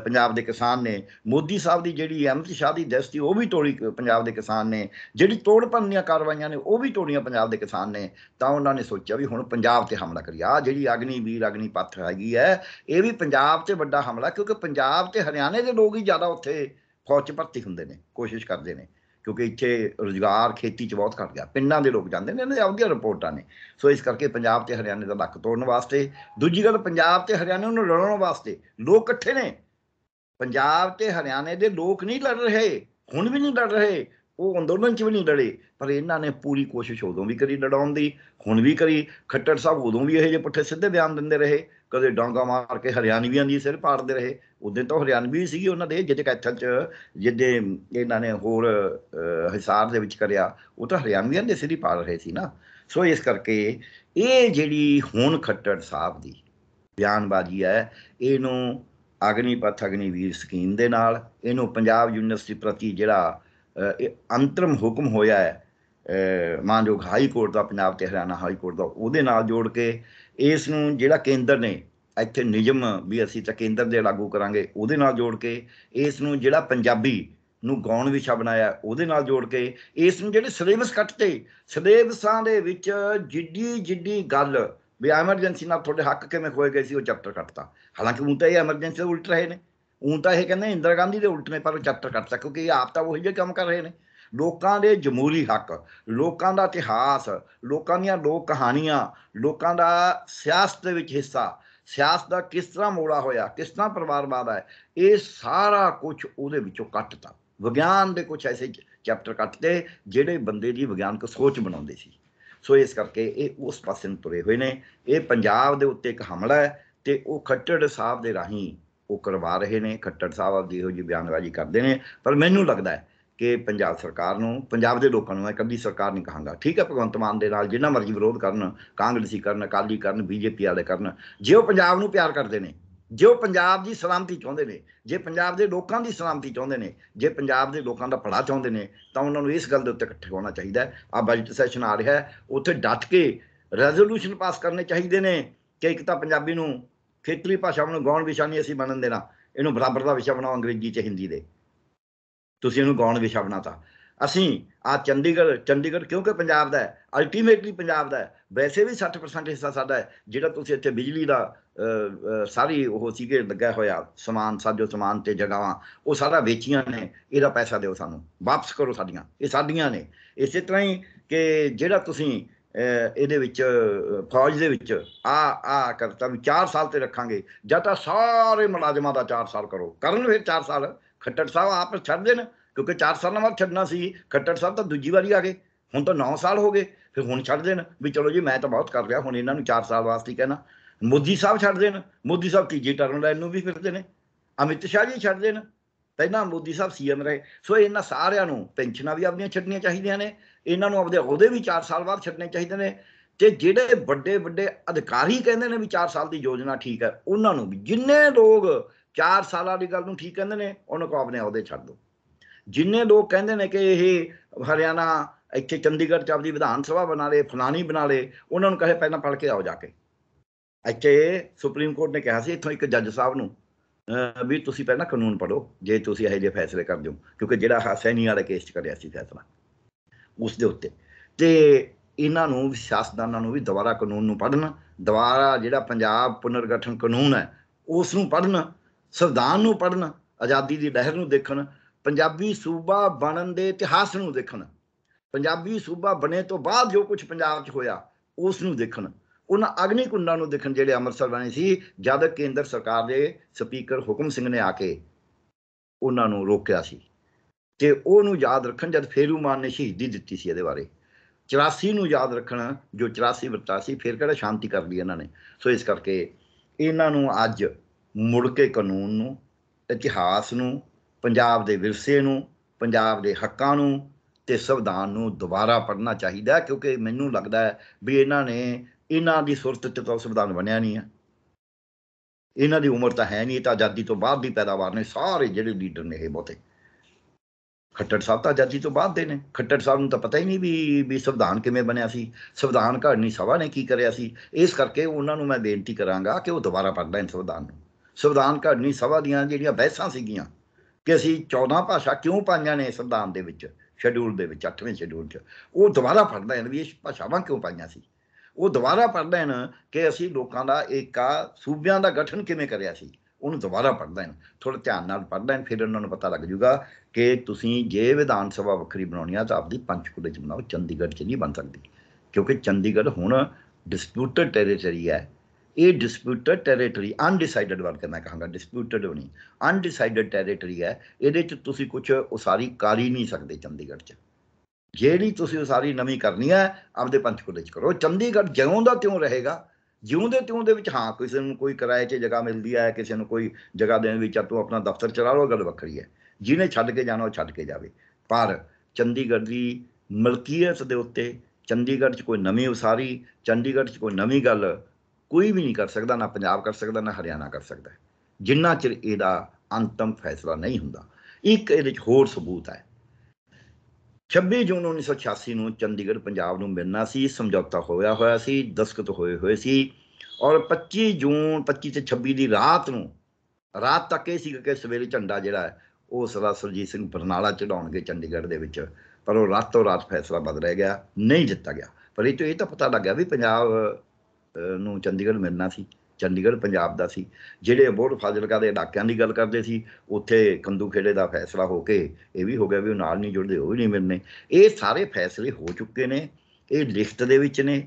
ਪੰਜਾਬ ਦੇ ਕਿਸਾਨ ਨੇ ਮੋਦੀ ਸਾਹਿਬ ਦੀ ਜਿਹੜੀ ਅਮਿਤ ਸ਼ਾਹ ਦੀ ਦਹਿਸ਼ਤ ਸੀ ਉਹ ਵੀ ਤੋੜੀ ਪੰਜਾਬ ਦੇ ਕਿਸਾਨ ਨੇ ਜਿਹੜੀ ਤੋੜਪੰਨ ਦੀਆਂ ਕਾਰਵਾਈਆਂ ਨੇ ਉਹ ਵੀ ਤੋੜੀਆਂ ਪੰਜਾਬ ਦੇ ਕਿਸਾਨ ਨੇ ਤਾਂ ਉਹਨਾਂ ਨੇ ਸੋਚਿਆ ਵੀ ਹੁਣ ਪੰਜਾਬ ਤੇ ਹਮਲਾ ਕਰੀਏ ਆ ਜਿਹੜੀ ਅਗਨੀ ਵੀਰ ਅਗਨੀ ਪੱਥ ਹੈਗੀ ਹੈ ਇਹ ਵੀ ਪੰਜਾਬ ਤੇ ਵੱਡਾ ਹਮਲਾ ਕਿਉਂਕਿ ਪੰਜਾਬ ਤੇ ਹਰਿਆਣੇ ਦੇ ਲੋਕ ਹੀ ਜ਼ਿਆਦਾ ਉੱਥੇ ਫੌਜ 'ਚ ਭਰਤੀ ਹੁੰਦੇ ਨੇ ਕੋਸ਼ਿਸ਼ ਕਰਦੇ ਨੇ ਕਿਉਂਕਿ ਇੱਥੇ ਰੋਜ਼ਗਾਰ ਖੇਤੀ 'ਚ ਬਹੁਤ ਘਟ ਗਿਆ ਪਿੰਡਾਂ ਦੇ ਲੋਕ ਜਾਂਦੇ ਨੇ ਇਹਨਾਂ ਦੇ ਆਪਦੀਆਂ ਰਿਪੋਰਟਾਂ ਨੇ ਸੋ ਇਸ ਕਰਕੇ ਪੰਜਾਬ ਤੇ ਹਰਿਆਣੇ ਦਾ ਲੱਕ ਤੋੜਨ ਵਾਸਤੇ ਦੂਜੀ ਗੱਲ ਪੰਜਾਬ ਤੇ ਹਰਿਆਣੇ ਨੂੰ ਲੜਾਉਣ ਵਾਸਤੇ ਲੋਕ ਇਕੱਠੇ ਨੇ ਪੰਜਾਬ ਤੇ ਹਰਿਆਣੇ ਦੇ ਲੋਕ ਨਹੀਂ ਲੜ ਰਹੇ ਹੁਣ ਵੀ ਨਹੀਂ ਲੜ ਰਹੇ ਉਹ ਅੰਦੋਲਨ ਕਿਵੇਂ ਨਹੀਂ ਲੜੇ ਪਰ ਇਹਨਾਂ ਨੇ ਪੂਰੀ ਕੋਸ਼ਿਸ਼ ਉਦੋਂ ਵੀ ਕਰੀ ਲੜਾਉਣ ਦੀ ਹੁਣ ਵੀ ਕਰੀ ਖੱਟੜ ਸਾਹਿਬ ਉਦੋਂ ਵੀ ਇਹ ਜੇ ਪੁੱਠੇ ਸਿੱਧੇ ਬਿਆਨ ਦਿੰਦੇ ਰਹੇ ਕਦੇ ਡਾਂਗਾ ਮਾਰ ਕੇ ਹਰਿਆਣਵੀਆਂ ਦੀ ਸਿਰ ਪਾੜਦੇ ਰਹੇ ਉਦੋਂ ਤਾਂ ਹਰਿਆਣਵੀ ਸੀਗੀ ਉਹਨਾਂ ਦੇ ਜਿੱਦ ਕੈਥਲ ਚ ਜਿੱਦੇ ਇਹਨਾਂ ਨੇ ਹੋਰ ਹਿਸਾਰ ਦੇ ਵਿੱਚ ਕਰਿਆ ਉਹ ਤਾਂ ਹਰਿਆਣਵੀਆਂ ਦੇ ਸਿਰ ਹੀ ਪਾੜ ਰਹੇ ਸੀ ਨਾ ਸੋ ਇਸ ਕਰਕੇ ਇਹ ਜਿਹੜੀ ਹੁਣ ਖੱਟੜ ਸਾਹਿਬ ਦੀ ਬਿਆਨਬਾਜ਼ੀ ਹੈ ਇਹਨੂੰ ਅਗਨੀਪਥ ਅਗਨੀਵੀਰ ਸਕੀਮ ਦੇ ਨਾਲ ਇਹਨੂੰ ਪੰਜਾਬ ਯੂਨੀਵਰਸਿਟੀ ਪ੍ਰਤੀ ਜਿਹੜਾ ਅੰਤਰਮ ਹੁਕਮ ਹੋਇਆ ਹੈ ਮਾਨਯੋਗ ਹਾਈ ਕੋਰਟ ਦਾ ਪੰਜਾਬ ਤੇ ਹਰਿਆਣਾ ਹਾਈ ਕੋਰਟ ਦਾ ਉਹਦੇ ਨਾਲ ਜੋੜ ਕੇ ਇਸ ਨੂੰ ਜਿਹੜਾ ਕੇਂਦਰ ਨੇ ਇੱਥੇ ਨਿਯਮ ਵੀ ਅਸੀਂ ਤਾਂ ਕੇਂਦਰ ਦੇ ਲਾਗੂ ਕਰਾਂਗੇ ਉਹਦੇ ਨਾਲ ਜੋੜ ਕੇ ਇਸ ਨੂੰ ਜਿਹੜਾ ਪੰਜਾਬੀ ਨੂੰ ਗਾਉਣ ਵਿਸ਼ਾ ਬਣਾਇਆ ਉਹਦੇ ਨਾਲ ਜੋੜ ਕੇ ਇਸ ਨੂੰ ਜਿਹੜੇ ਸਿਲੇਬਸ ਕੱਟਤੇ ਸਿਲੇਬਸਾਂ ਦੇ ਵਿੱਚ ਜਿੱਡੀ ਜਿੱਡੀ ਗੱਲ ਵੀ ਐਮਰਜੈਂਸੀ ਨਾਲ ਤੁਹਾਡੇ ਹੱਕ ਕਿਵੇਂ ਖੋਏ ਗਏ ਸੀ ਉਹ ਚੈਪਟਰ ਕੱਟਤਾ ਹਾਲਾਂਕਿ ਉਹ ਤਾਂ ਇਹ ਐਮਰਜੈਂਸੀ ਦਾ ਉਲਟ ਰਹੇ ਨੇ ਉਹ ਤਾਂ ਇਹ ਕਹਿੰਦੇ ਇੰਦਰਾ ਗਾਂਧੀ ਦੇ ਉਲਟ ਨੇ ਪਰ ਚੈਪਟਰ ਕੱਟ ਸਕ ਕਿਉਂਕਿ ਆਪ ਤਾਂ ਉਹੀ ਜਿਹੇ ਕੰਮ ਕਰ ਰਹੇ ਨੇ ਲੋਕਾਂ ਦੇ ਜਮਹੂਰੀ ਹੱਕ ਲੋਕਾਂ ਦਾ ਇਤਿਹਾਸ ਲੋਕਾਂ ਦੀਆਂ ਲੋਕ ਕਹਾਣੀਆਂ ਲੋਕਾਂ ਦਾ ਸਿਆਸਤ ਦੇ ਵਿੱਚ ਹਿੱਸਾ ਸਿਆਸਤ ਦਾ ਕਿਸ ਤਰ੍ਹਾਂ ਮੋੜਾ ਹੋਇਆ ਕਿਸ ਤਰ੍ਹਾਂ ਪਰਿਵਾਰਵਾਦ ਹੈ ਇਹ ਸਾਰਾ ਕੁਝ ਉਹਦੇ ਵਿੱਚੋਂ ਕੱਟਤਾ ਵਿਗਿਆਨ ਦੇ ਕੁਝ ਐਸੇ ਚੈਪਟਰ ਕੱਟਦੇ ਜਿਹੜੇ ਬੰਦੇ ਦੀ ਵਿਗਿਆਨਕ ਸੋਚ ਬਣਾਉਂਦੇ ਸੀ ਸੋ ਇਸ ਕਰਕੇ ਇਹ ਉਸ ਪਾਸੇ ਨੂੰ ਤੁਰੇ ਹੋਏ ਨੇ ਇਹ ਪੰਜਾਬ ਦੇ ਉੱਤੇ ਇੱਕ ਹਮਲਾ ਹੈ ਤੇ ਉਹ ਖੱਟੜ ਸਾਹਿਬ ਦੇ ਰਾਹੀਂ ਉਹ ਕਰਵਾ ਰਹੇ ਨੇ ਖੱਟੜ ਸਾਹਿਬ ਆਪਦੀ ਇਹੋ ਜੀ ਬਿਆਨਬਾਜ਼ੀ ਕਰਦੇ ਨੇ ਪਰ ਮੈਨੂੰ ਲੱਗਦਾ ਹੈ ਕਿ ਪੰਜਾਬ ਸਰਕਾਰ ਨੂੰ ਪੰਜਾਬ ਦੇ ਲੋਕਾਂ ਨੂੰ ਮੈਂ ਕਦੀ ਸਰਕਾਰ ਨਹੀਂ ਕਹਾਂਗਾ ਠੀਕ ਹੈ ਭਗਵੰਤ ਮਾਨ ਦੇ ਨਾਲ ਜਿੰਨਾ ਮਰਜ਼ੀ ਵਿਰੋਧ ਕਰਨ ਕਾਂਗਰਸੀ ਕਰਨ ਅਕਾਲੀ ਕਰਨ ਬੀਜੇਪੀ ਵਾਲੇ ਕਰਨ ਜੇ ਉਹ ਪੰਜਾਬ ਨੂੰ ਪਿਆਰ ਕਰਦੇ ਨੇ ਜੇ ਉਹ ਪੰਜਾਬ ਦੀ ਸਲਾਮਤੀ ਚਾਹੁੰਦੇ ਨੇ ਜੇ ਪੰਜਾਬ ਦੇ ਲੋਕਾਂ ਦੀ ਸਲਾਮਤੀ ਚਾਹੁੰਦੇ ਨੇ ਜੇ ਪੰਜਾਬ ਦੇ ਲੋਕਾਂ ਦਾ ਭਲਾ ਚਾਹੁੰਦੇ ਨੇ ਤਾਂ ਉਹਨਾਂ ਨੂੰ ਇਸ ਗੱਲ ਦੇ ਉੱਤੇ ਇਕੱਠੇ ਹੋਣਾ ਚਾਹੀਦਾ ਆ ਬਜਟ ਸੈਸ਼ਨ ਆ ਰਿਹਾ ਉੱਥੇ ਡਟ ਕੇ ਰੈਜ਼ੋਲੂਸ਼ਨ ਪਾਸ ਕਰਨੇ ਚਾਹੀਦੇ ਨੇ ਕਿ ਇੱਕ ਤਾਂ ਪੰਜਾਬੀ ਨੂੰ ਖੇਤਰੀ ਭਾਸ਼ਾਵਾਂ ਨੂੰ ਗੌਣ ਵਿਸ਼ਾ ਨਹੀਂ ਅਸੀਂ ਮੰਨਣ ਦੇਣਾ ਇਹਨੂੰ ਬਰਾਬਰ ਦਾ ਵਿਸ਼ਾ ਬਣਾਓ ਅੰਗਰੇਜ਼ੀ ਚ ਹਿੰਦੀ ਦੇ ਤੁਸੀਂ ਇਹਨੂੰ ਗੌਣ ਵਿਸ਼ਾ ਬਣਾਤਾ ਅਸੀਂ ਆ ਚੰਡੀਗੜ੍ਹ ਚੰਡੀਗੜ੍ਹ ਕਿਉਂਕਿ ਪੰਜਾਬ ਦਾ ਹੈ ਅਲਟੀਮੇਟਲੀ ਪੰਜਾਬ ਦਾ ਹੈ ਵੈਸੇ ਵੀ 60% ਹਿੱਸਾ ਸਾਡਾ ਹੈ ਜਿਹੜਾ ਤੁਸੀਂ ਇੱਥੇ ਬਿਜਲੀ ਦਾ ਸਾਰੀ ਉਹ ਸੀਗੇ ਲੱਗਾ ਹੋਇਆ ਸਮਾਨ ਸਾਜੋ ਸਮਾਨ ਤੇ ਜਗਾਵਾਂ ਉਹ ਸਾਰਾ ਵੇਚੀਆਂ ਨੇ ਇਹਦਾ ਪੈਸਾ ਦਿਓ ਸਾਨੂੰ ਵਾਪਸ ਕਰੋ ਸਾਡੀਆਂ ਇਹ ਸਾਡੀਆਂ ਨੇ ਇਸੇ ਤਰ੍ਹਾਂ ਹੀ ਕਿ ਜਿਹੜਾ ਤੁਸੀਂ ਇਹਦੇ ਵਿੱਚ ਫੌਜ ਦੇ ਵਿੱਚ ਆ ਆ ਕਰਤਾ ਵੀ 4 ਸਾਲ ਤੇ ਰੱਖਾਂਗੇ ਜਦ ਤੱਕ ਸਾਰੇ ਮੁਲਾਜ਼ਮਾਂ ਦਾ 4 ਸਾਲ ਕਰੋ ਕਰਨ ਫਿਰ 4 ਸਾਲ ਖੱਟੜ ਸਾਹਿਬ ਆਪ ਛੱਡ ਦੇਣ ਕਿਉਂਕਿ 4 ਸਾਲਾਂ ਬਾਅਦ ਛੱਡਣਾ ਸੀ ਖੱਟੜ ਸਾਹਿਬ ਤਾਂ ਦੂਜੀ ਵਾਰੀ ਆ ਗਏ ਹੁਣ ਤਾਂ 9 ਸਾਲ ਹੋ ਗਏ ਫਿਰ ਹੁਣ ਛੱਡ ਦੇਣ ਵੀ ਚਲੋ ਜੀ ਮੈਂ ਤਾਂ ਬਹੁਤ ਕਰ ਲਿਆ ਹੁਣ ਇਹਨਾਂ ਨੂੰ 4 ਸਾਲ ਵਾਸਤੇ ਕਹਿਣਾ ਮੋਦੀ ਸਾਹਿਬ ਛੱਡ ਦੇਣ ਮੋਦੀ ਸਾਹਿਬ ਜੀ ਟਰਨ ਲੈਣ ਨੂੰ ਵੀ ਫਿਰਦੇ ਨੇ ਅਮਿਤ ਸ਼ਾਹ ਜੀ ਛੱਡ ਦੇਣ ਪਹਿਲਾਂ ਮੋਦੀ ਸਾਹਿਬ ਸੀਐਮ ਰਹੇ ਸੋ ਇਹਨਾਂ ਸਾਰਿਆਂ ਨੂੰ ਪੈਨਸ਼ਨਾਂ ਵੀ ਆਪਣੀਆਂ ਛੱਡਣੀਆਂ ਚਾਹੀਦੀਆਂ ਨੇ ਇਹਨਾਂ ਨੂੰ ਆਪਦੇ ਅਹੁਦੇ ਵੀ 4 ਸਾਲ ਬਾਅਦ ਛੱਡਣੇ ਚਾਹੀਦੇ ਨੇ ਤੇ ਜਿਹੜੇ ਵੱਡੇ ਵੱਡੇ ਅਧਿਕਾਰੀ ਕਹਿੰਦੇ ਨੇ ਵੀ 4 ਸਾਲ ਦੀ ਯੋਜਨਾ ਠੀਕ ਹੈ ਉਹਨਾਂ ਨੂੰ ਵੀ ਜਿੰਨੇ ਲੋਕ 4 ਸਾਲਾਂ ਦੀ ਗੱਲ ਨੂੰ ਠੀਕ ਕਹਿੰਦੇ ਨੇ ਉਹਨਾਂ ਕੋ ਆਪਣੇ ਅਹੁਦੇ ਛੱਡ ਦੋ ਜਿੰਨੇ ਲੋਕ ਕਹਿੰਦੇ ਨੇ ਕਿ ਇਹ ਹਰਿਆਣਾ ਇੱਥੇ ਚੰਡੀਗੜ੍ਹ ਚ ਆਪਦੀ ਵਿਧਾਨ ਸਭਾ ਬਣਾ ਲੇ ਫਲਾਣੀ ਬਣਾ ਲੇ ਉਹਨਾਂ ਨੂੰ ਕਹੇ ਪਹਿਲਾਂ ਪੜ ਕੇ ਆਓ ਜਾ ਕੇ ਇੱਥੇ ਸੁਪਰੀਮ ਕੋਰਟ ਨੇ ਕਿਹਾ ਸੀ ਇੱਥੋਂ ਇੱਕ ਜੱਜ ਸਾਹਿਬ ਨੂੰ ਵੀ ਤੁਸੀਂ ਪਹਿਲਾਂ ਕਾਨੂੰਨ ਪੜੋ ਜੇ ਤੁਸੀਂ ਇਹ ਜਿਹੇ ਫੈਸਲੇ ਕਰਦੇ ਹੋ ਕਿਉਂਕਿ ਜਿਹੜਾ ਹਸੈਨੀ ਵਾਲੇ ਕੇਸ 'ਚ ਕਰਿਆ ਸੀ ਫੈਸਲਾ ਉਸ ਦੇ ਉੱਤੇ ਤੇ ਇਹਨਾਂ ਨੂੰ ਵਿਸ਼ਾਸਦਾਨਾਂ ਨੂੰ ਵੀ ਦੁਬਾਰਾ ਕਾਨੂੰਨ ਨੂੰ ਪੜਨ ਦੁਬਾਰਾ ਜਿਹੜਾ ਪੰਜਾਬ ਪੁਨਰਗਠਨ ਕਾਨੂੰਨ ਹੈ ਉਸ ਨੂੰ ਪੜਨ ਸੰਵਿਧਾਨ ਨੂੰ ਪੜਨ ਆਜ਼ਾਦੀ ਦੀ ਲਹਿਰ ਨੂੰ ਦੇਖਣ ਪੰਜਾਬੀ ਸੂਬਾ ਬਣਨ ਦੇ ਇਤਿਹਾਸ ਨੂੰ ਦੇਖਣ ਪੰਜਾਬੀ ਸੂਬਾ ਬਣੇ ਤੋਂ ਬਾਅਦ ਜੋ ਕੁਝ ਪੰਜਾਬ 'ਚ ਹੋਇਆ ਉਸ ਨੂੰ ਦੇਖਣ ਉਹਨਾਂ ਅਗਨੀ ਕੁੰਡਾਂ ਨੂੰ ਦੇਖਣ ਜਿਹੜੇ ਅੰਮ੍ਰਿਤਸਰ ਬਣੇ ਸੀ ਜਦ ਕੇਂਦਰ ਸਰਕਾਰ ਦੇ ਸਪੀਕਰ ਹੁਕਮ ਸਿੰਘ ਨੇ ਆ ਕੇ ਉਹਨਾਂ ਨੂੰ ਰੋਕਿਆ ਸੀ ਤੇ ਉਹਨੂੰ ਯਾਦ ਰੱਖਣ ਜਦ ਫੇਰੂ ਮਾਨ ਨੇ ਸ਼ਹੀਦੀ ਦਿੱਤੀ ਸੀ ਇਹਦੇ ਬਾਰੇ 84 ਨੂੰ ਯਾਦ ਰੱਖਣਾ ਜੋ 84 ਵਰਤਾ ਸੀ ਫਿਰ ਕਿਹੜਾ ਸ਼ਾਂਤੀ ਕਰ ਲਈ ਇਹਨਾਂ ਨੇ ਸੋ ਇਸ ਕਰਕੇ ਇਹਨਾਂ ਨੂੰ ਅੱਜ ਮੁੜ ਕੇ ਕਾਨੂੰਨ ਨੂੰ ਇਤਿਹਾਸ ਨੂੰ ਪੰਜਾਬ ਦੇ ਵਿਰਸੇ ਨੂੰ ਪੰਜਾਬ ਦੇ ਹੱਕਾਂ ਨੂੰ ਤੇ ਸੰਵਿਧਾਨ ਨੂੰ ਦੁਬਾਰਾ ਪੜ੍ਹਨਾ ਚਾਹੀਦਾ ਕਿਉਂਕਿ ਮੈਨੂੰ ਲੱਗਦਾ ਹੈ ਵੀ ਇਹਨਾਂ ਨੇ ਇਹਨਾਂ ਦੀ ਸੁਰਤ ਤੇ ਤਾਂ ਸੰਵਿਧਾਨ ਬਣਿਆ ਨਹੀਂ ਆ ਇਹਨਾਂ ਦੀ ਉਮਰ ਤਾਂ ਹੈ ਨਹੀਂ ਤਾਂ ਆਜ਼ਾਦੀ ਤੋਂ ਬਾਅਦ ਦੀ ਪੈਦਾਵਾਰ ਨੇ ਸਾਰੇ ਜਿਹੜੇ ਲੀਡਰ ਨੇ ਇਹ ਬਹੁਤੇ ਖੱਟੜ ਸਾਹਿਬ ਤਾਂ ਆਜ਼ਾਦੀ ਤੋਂ ਬਾਅਦ ਦੇ ਨੇ ਖੱਟੜ ਸਾਹਿਬ ਨੂੰ ਤਾਂ ਪਤਾ ਹੀ ਨਹੀਂ ਵੀ ਵੀ ਸੰਵਿਧਾਨ ਕਿਵੇਂ ਬਣਿਆ ਸੀ ਸੰਵਿਧਾਨ ਘੜਨੀ ਸਭਾ ਨੇ ਕੀ ਕਰਿਆ ਸੀ ਇਸ ਕਰਕੇ ਉਹਨਾਂ ਨੂੰ ਮੈਂ ਬੇਨਤੀ ਕਰਾਂਗਾ ਕਿ ਉਹ ਦੁਬਾਰਾ ਪੜ੍ਹ ਲੈਣ ਸੰਵਿਧਾਨ ਨੂੰ ਸੰਵਿਧਾਨ ਘੜਨੀ ਸਭਾ ਦੀਆਂ ਜਿਹੜੀਆਂ ਬਹਿਸਾਂ ਸੀਗੀਆਂ ਕਿ ਅਸੀਂ 14 ਭਾਸ਼ਾ ਕਿਉਂ ਪਾਈਆਂ ਨੇ ਸੰਵਿਧਾਨ ਦੇ ਵਿੱਚ ਸ਼ੈਡਿਊਲ ਦੇ ਵਿੱਚ 8ਵੇਂ ਸ਼ੈਡਿਊਲ 'ਚ ਉਹ ਦੁਬਾਰਾ ਪੜ੍ਹਦਾ ਹੈ ਵੀ ਇਹ ਭਾਸ਼ਾਵਾਂ ਕਿਉਂ ਪਾਈਆਂ ਸੀ ਉਹ ਦੁਬਾਰਾ ਪੜ ਲੈਣ ਕਿ ਅਸੀਂ ਲੋਕਾਂ ਦਾ ਏਕਾ ਸੂਬਿਆਂ ਦਾ ਗਠਨ ਕਿਵੇਂ ਕਰਿਆ ਸੀ ਉਹਨੂੰ ਦੁਬਾਰਾ ਪੜ ਲੈਣ ਥੋੜਾ ਧਿਆਨ ਨਾਲ ਪੜ ਲੈਣ ਫਿਰ ਉਹਨਾਂ ਨੂੰ ਪਤਾ ਲੱਗ ਜੂਗਾ ਕਿ ਤੁਸੀਂ ਜੇ ਵਿਧਾਨ ਸਭਾ ਵੱਖਰੀ ਬਣਾਉਣੀ ਆ ਤਾਂ ਆਪਦੀ ਪੰਚਕੂਲੇ 'ਚ ਬਣਾਓ ਚੰਡੀਗੜ੍ਹ 'ਚ ਨਹੀਂ ਬਣ ਸਕਦੀ ਕਿਉਂਕਿ ਚੰਡੀਗੜ੍ਹ ਹੁਣ ਡਿਸਪਿਊਟਡ ਟੈਰੀਟਰੀ ਹੈ ਇਹ ਡਿਸਪਿਊਟਡ ਟੈਰੀਟਰੀ ਅਨਡਿਸਾਈਡਡ ਵਰਕ ਮੈਂ ਕਹਾਂਗਾ ਡਿਸਪਿਊਟਡ ਹੋਣੀ ਅਨਡਿਸਾਈਡਡ ਟੈਰੀਟਰੀ ਹੈ ਇਹਦੇ 'ਚ ਤੁਸੀਂ ਕੁਝ ਉਸਾਰੀ ਕਰ ਹੀ ਨਹੀਂ ਸਕਦੇ ਚੰਡੀਗੜ੍ਹ 'ਚ ਜਿਹੜੀ ਤੁਸੀਂ ਸਾਰੀ ਨਵੀਂ ਕਰਨੀ ਹੈ ਆਪਦੇ ਪੰਚਕੂਲੇ 'ਚ ਕਰੋ ਚੰਡੀਗੜ੍ਹ ਜਿਉਂ ਦਾ ਤਿਉਂ ਰਹੇਗਾ ਜਿਉਂ ਦੇ ਤਿਉਂ ਦੇ ਵਿੱਚ ਹਾਂ ਕਿਸੇ ਨੂੰ ਕੋਈ ਕਿਰਾਏ 'ਚ ਜਗ੍ਹਾ ਮਿਲਦੀ ਆ ਕਿਸੇ ਨੂੰ ਕੋਈ ਜਗ੍ਹਾ ਦੇਣ ਵਿੱਚ ਤੂੰ ਆਪਣਾ ਦਫ਼ਤਰ ਚਲਾ ਲਓ ਗੱਲ ਵੱਖਰੀ ਹੈ ਜਿਹਨੇ ਛੱਡ ਕੇ ਜਾਣਾ ਉਹ ਛੱਡ ਕੇ ਜਾਵੇ ਪਰ ਚੰਡੀਗੜ੍ਹ ਦੀ ਮਲਕੀਅਤ ਦੇ ਉੱਤੇ ਚੰਡੀਗੜ੍ਹ 'ਚ ਕੋਈ ਨਵੀਂ ਉਸਾਰੀ ਚੰਡੀਗੜ੍ਹ 'ਚ ਕੋਈ ਨਵੀਂ ਗੱਲ ਕੋਈ ਵੀ ਨਹੀਂ ਕਰ ਸਕਦਾ ਨਾ ਪੰਜਾਬ ਕਰ ਸਕਦਾ ਨਾ ਹਰਿਆਣਾ ਕਰ ਸਕਦਾ ਜਿੰਨਾ ਚਿਰ ਇਹਦਾ ਅੰਤਮ ਫੈਸਲਾ ਨਹੀਂ ਹੁੰਦਾ ਇੱਕ ਇਹਦੇ ਵਿੱਚ ਹੋਰ ਸਬੂਤ ਹੈ 26 ਜੂਨ 1986 ਨੂੰ ਚੰਡੀਗੜ੍ਹ ਪੰਜਾਬ ਨੂੰ ਮਿਲਣਾ ਸੀ ਸਮਝੌਤਾ ਹੋਇਆ ਹੋਇਆ ਸੀ ਦਸਖਤ ਹੋਏ ਹੋਏ ਸੀ ਔਰ 25 ਜੂਨ 25 ਤੇ 26 ਦੀ ਰਾਤ ਨੂੰ ਰਾਤ ਤੱਕ ਇਹ ਸੀ ਕਿ ਸਵੇਰੇ ਝੰਡਾ ਜਿਹੜਾ ਹੈ ਉਹ ਸਰਦਾਰ ਸਰਜੀਤ ਸਿੰਘ ਬਰਨਾਲਾ ਚੜਾਉਣਗੇ ਚੰਡੀਗੜ੍ਹ ਦੇ ਵਿੱਚ ਪਰ ਉਹ ਰਾਤੋਂ ਰਾਤ ਫੈਸਲਾ ਬਦਲ ਰਹਿ ਗਿਆ ਨਹੀਂ ਦਿੱਤਾ ਗਿਆ ਪਰ ਇਹ ਤੋਂ ਇਹ ਤਾਂ ਪਤਾ ਲੱਗਿਆ ਵੀ ਪੰਜਾਬ ਨੂੰ ਚੰਡੀਗੜ੍ਹ ਮਿਲਣਾ ਸੀ ਚੰਡੀਗੜ੍ਹ ਪੰਜਾਬ ਦਾ ਸੀ ਜਿਹੜੇ ਬੋਰਡ ਫਾਜ਼ਿਲਕਾ ਦੇ ਇਲਾਕਿਆਂ ਦੀ ਗੱਲ ਕਰਦੇ ਸੀ ਉੱਥੇ ਕੰਦੂ ਖੇੜੇ ਦਾ ਫੈਸਲਾ ਹੋ ਕੇ ਇਹ ਵੀ ਹੋ ਗਿਆ ਵੀ ਉਹ ਨਾਲ ਨਹੀਂ ਜੁੜਦੇ ਉਹ ਵੀ ਨਹੀਂ ਮਿਲਨੇ ਇਹ ਸਾਰੇ ਫੈਸਲੇ ਹੋ ਚੁੱਕੇ ਨੇ ਇਹ ਲਿਖਤ ਦੇ ਵਿੱਚ ਨੇ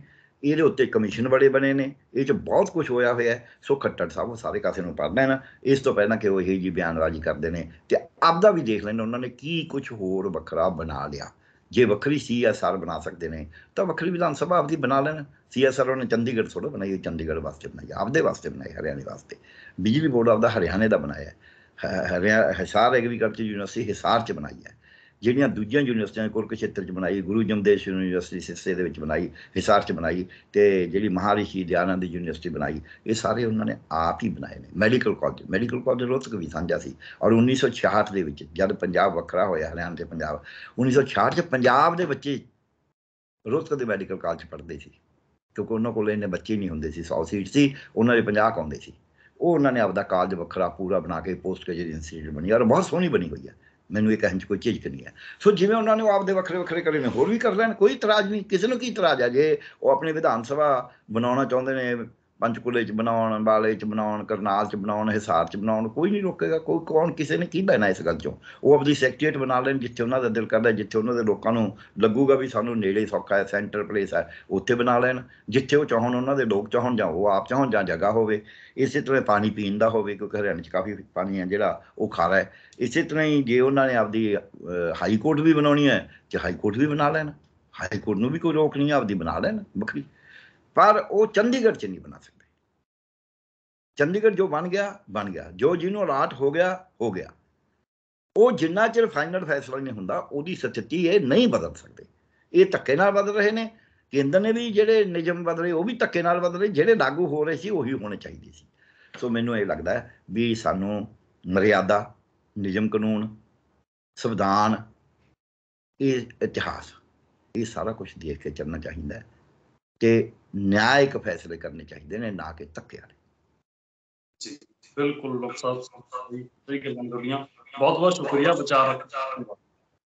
ਇਹਦੇ ਉੱਤੇ ਕਮਿਸ਼ਨ ਬੜੇ ਬਣੇ ਨੇ ਇਹ ਚ ਬਹੁਤ ਕੁਝ ਹੋਇਆ ਹੋਇਆ ਸੋ ਖੱਟੜ ਸਾਹਿਬ ਸਾਰੇ ਕਾਸੇ ਨੂੰ ਪੜਨਾ ਨਾ ਇਸ ਤੋਂ ਪਹਿਲਾਂ ਕਿ ਉਹ ਇਹ ਜੀ ਬਿਆਨਬਾਜ਼ੀ ਕਰਦੇ ਨੇ ਤੇ ਆਪਦਾ ਵੀ ਦੇਖ ਲੈਣ ਉਹਨਾਂ ਨੇ ਕੀ ਕੁਝ ਹੋਰ ਵੱਖਰਾ ਬਣਾ ਲਿਆ ਜੇ ਵੱਖਰੀ ਸੀਐਸਆਰ ਬਣਾ ਸਕਦੇ ਨੇ ਤਾਂ ਵੱਖਰੀ ਵਿਧਾਨ ਸਭਾ ਆਪਦੀ ਬਣਾ ਲੈਣ ਸੀਐਸਆਰ ਉਹਨੇ ਚੰਡੀਗੜ੍ਹ ਥੋੜਾ ਬਣਾਈ ਚੰਡੀਗੜ੍ਹ ਵਾਸਤੇ ਬਣਾਈ ਆਪਦੇ ਵਾਸਤੇ ਬਣਾਈ ਹਰਿਆਣੇ ਵਾਸਤੇ ਬਿਜਲੀ ਬੋਰਡ ਆਪਦਾ ਹਰਿਆਣੇ ਦਾ ਬਣਾਇਆ ਹੈ ਹਰਿਆ ਹਿਸਾਰ ਐਗਰੀਕਲਚਰ ਯੂਨੀਵਰਸਿਟੀ ਹਿਸਾਰ ਚ ਬਣਾਈ ਹੈ ਜਿਹੜੀਆਂ ਦੂਜੀਆਂ ਯੂਨੀਵਰਸਿਟੀਆਂ ਕੁਰਕਸ਼ੇਤਰ 'ਚ ਬਣਾਈ ਗੁਰੂ ਜਮਦੇਸ਼ ਯੂਨੀਵਰਸਿਟੀ ਸਿਰਸੇ ਦੇ ਵਿੱਚ ਬਣਾਈ ਹਿਸਾਰ 'ਚ ਬਣਾਈ ਤੇ ਜਿਹੜੀ ਮਹਾਰਿਸ਼ੀ ਦਿਆਨੰਦ ਯੂਨੀਵਰਸਿਟੀ ਬਣਾਈ ਇਹ ਸਾਰੇ ਉਹਨਾਂ ਨੇ ਆਪ ਹੀ ਬਣਾਏ ਨੇ medical college medical college Rohtak ਵੀ ਸਾਂਝਾ ਸੀ ਔਰ 1966 ਦੇ ਵਿੱਚ ਜਦ ਪੰਜਾਬ ਵੱਖਰਾ ਹੋਇਆ ਹਰਿਆਣਾ ਤੇ ਪੰਜਾਬ 1966 'ਚ ਪੰਜਾਬ ਦੇ ਬੱਚੇ ਰੋਤਕ ਦੇ ਮੈਡੀਕਲ ਕਾਲਜ ਪੜ੍ਹਦੇ ਸੀ ਕਿਉਂਕਿ ਉਹਨਾਂ ਕੋਲ ਇੰਨੇ ਬੱਚੇ ਨਹੀਂ ਹੁੰਦੇ ਸੀ 100 ਸੀਟ ਸੀ ਉਹਨਾਂ ਦੇ 50 ਆਉਂਦੇ ਸੀ ਉਹ ਉਹਨਾਂ ਨੇ ਆਪਦਾ ਕਾਲਜ ਵੱਖਰਾ ਪੂਰਾ ਬਣਾ ਕੇ ਪੋਸਟ ਗ੍ਰੈਜੂਏਟ ਇੰਸਟੀਚਿਊਟ ਬਣੀ ਔਰ ਬਹੁਤ ਸੋਹਣੀ ਬਣੀ ਹੋਈ ਹੈ ਮੈਨੂੰ ਇਹ ਕਹਿਣ 'ਚ ਕੋਈ ਝਿਜਕ ਨਹੀਂ ਆ ਸੋ ਜਿਵੇਂ ਉਹਨਾਂ ਨੇ ਉਹ ਆਪਦੇ ਵੱਖਰੇ ਵੱਖਰੇ ਕਰੇ ਨੇ ਹੋਰ ਵੀ ਕਰ ਲੈਣ ਕੋਈ ਇਤਰਾਜ਼ ਨਹੀਂ ਕਿਸੇ ਨੂੰ ਕੀ ਇਤਰਾਜ਼ ਆ ਜੇ ਉਹ ਆਪਣੇ ਵਿਧਾਨ ਸਭਾ ਬਣਾਉਣਾ ਚਾਹੁੰਦੇ ਨੇ ਪੰਚਕੂਲੇ 'ਚ ਬਣਾਉਣ ਵਾਲੇ 'ਚ ਬਣਾਉਣ ਕਰਨਾਲ 'ਚ ਬਣਾਉਣ ਹਿਸਾਰ 'ਚ ਬਣਾਉਣ ਕੋਈ ਨਹੀਂ ਰੋਕੇਗਾ ਕੋਈ ਕੌਣ ਕਿਸੇ ਨੇ ਕੀ ਲੈਣਾ ਇਸ ਗੱਲ 'ਚੋਂ ਉਹ ਆਪਣੀ ਸੈਕਟਰੀਟ ਬਣਾ ਲੈਣ ਜਿੱਥੇ ਉਹਨਾਂ ਦਾ ਦਿਲ ਕਰਦਾ ਜਿੱਥੇ ਉਹਨਾਂ ਦੇ ਲੋਕਾਂ ਨੂੰ ਲੱਗੂਗਾ ਵੀ ਸਾਨੂੰ ਨੇੜੇ ਸੌਖਾ ਹੈ ਸੈਂਟਰ ਪਲੇਸ ਹੈ ਉੱਥੇ ਬਣਾ ਲੈਣ ਜਿੱਥੇ ਉਹ ਚਾਹਣ ਉਹਨਾਂ ਦੇ ਲੋਕ ਚਾਹਣ ਜਾਂ ਉਹ ਆਪ ਚਾਹਣ ਜਾਂ ਜਗ੍ਹਾ ਹੋਵੇ ਇਸੇ ਤਰ੍ਹਾਂ ਪਾਣੀ ਪੀਣ ਦਾ ਹੋਵੇ ਕਿਉਂਕਿ ਹਰਿਆਣੇ 'ਚ ਕਾਫੀ ਪਾਣੀ ਹੈ ਜਿਹੜਾ ਉਹ ਖਾਰਾ ਹੈ ਇਸੇ ਤਰ੍ਹਾਂ ਹੀ ਜੇ ਉਹਨਾਂ ਨੇ ਆਪਦੀ ਹਾਈ ਕੋਰਟ ਵੀ ਬਣਾਉਣੀ ਹੈ ਤੇ ਹਾਈ ਕੋਰਟ ਵੀ ਬਣਾ ਲੈਣ ਹਾਈ ਕੋਰਟ ਨੂੰ ਵੀ ਕੋਈ ਰੋਕ ਨਹੀਂ ਆਪਦੀ ਬਣਾ ਲੈਣ ਬਖਰੀ ਪਰ ਉਹ ਚੰਡੀਗੜ੍ਹ 'ਚ ਨਹੀਂ ਬਣਾ ਸਕਦੇ ਚੰਡੀਗੜ੍ਹ ਜੋ ਬਣ ਗਿਆ ਬਣ ਗਿਆ ਜੋ ਜਿਹਨੂੰ ਰਾਤ ਹੋ ਗਿਆ ਹੋ ਗਿਆ ਉਹ ਜਿੰਨਾ ਚਿਰ ਫਾਈਨਲ ਫੈਸਲਾ ਨਹੀਂ ਹੁੰਦਾ ਉਹਦੀ ਸਥਿਤੀ ਇਹ ਨਹੀਂ ਬਦਲ ਸਕਦੇ ਇਹ ਧੱਕੇ ਨਾਲ ਬਦਲ ਰਹੇ ਨੇ ਕੇਂਦਰ ਨੇ ਵੀ ਜਿਹੜੇ ਨਿਯਮ ਬਦਲੇ ਉਹ ਵੀ ਧੱਕੇ ਨਾਲ ਬਦਲੇ ਜਿਹੜੇ ਲਾਗੂ ਹੋ ਰਹੇ ਸੀ ਉਹੀ ਹੋਣੇ ਚਾਹੀਦੇ ਸੀ ਸੋ ਮੈਨੂੰ ਇਹ ਲੱਗਦਾ ਵੀ ਸਾਨੂੰ ਮਰਿਆਦਾ ਨਿਯਮ ਕਾਨੂੰਨ ਸੰਵਿਧਾਨ ਇਹ ਇਤਿਹਾਸ ਇਹ ਸਾਰਾ ਕੁਝ ਦੇਖ ਕੇ ਚੱਲਣਾ ਚਾਹੀਦਾ ਹੈ ਤੇ ਨਿਆਇਕ ਫੈਸਲੇ ਕਰਨੇ ਚਾਹੀਦੇ ਨੇ ਨਾ ਕਿ ਧੱਕੇ ਵਾਲੇ ਜੀ ਬਿਲਕੁਲ ਲੋਕ ਸਾਹਿਬ ਸਹੀ ਗੱਲਾਂ ਤੁਹਾਡੀਆਂ ਬਹੁਤ ਬਹੁਤ ਸ਼ੁਕਰੀਆ ਵਿਚਾਰ ਰੱਖਣ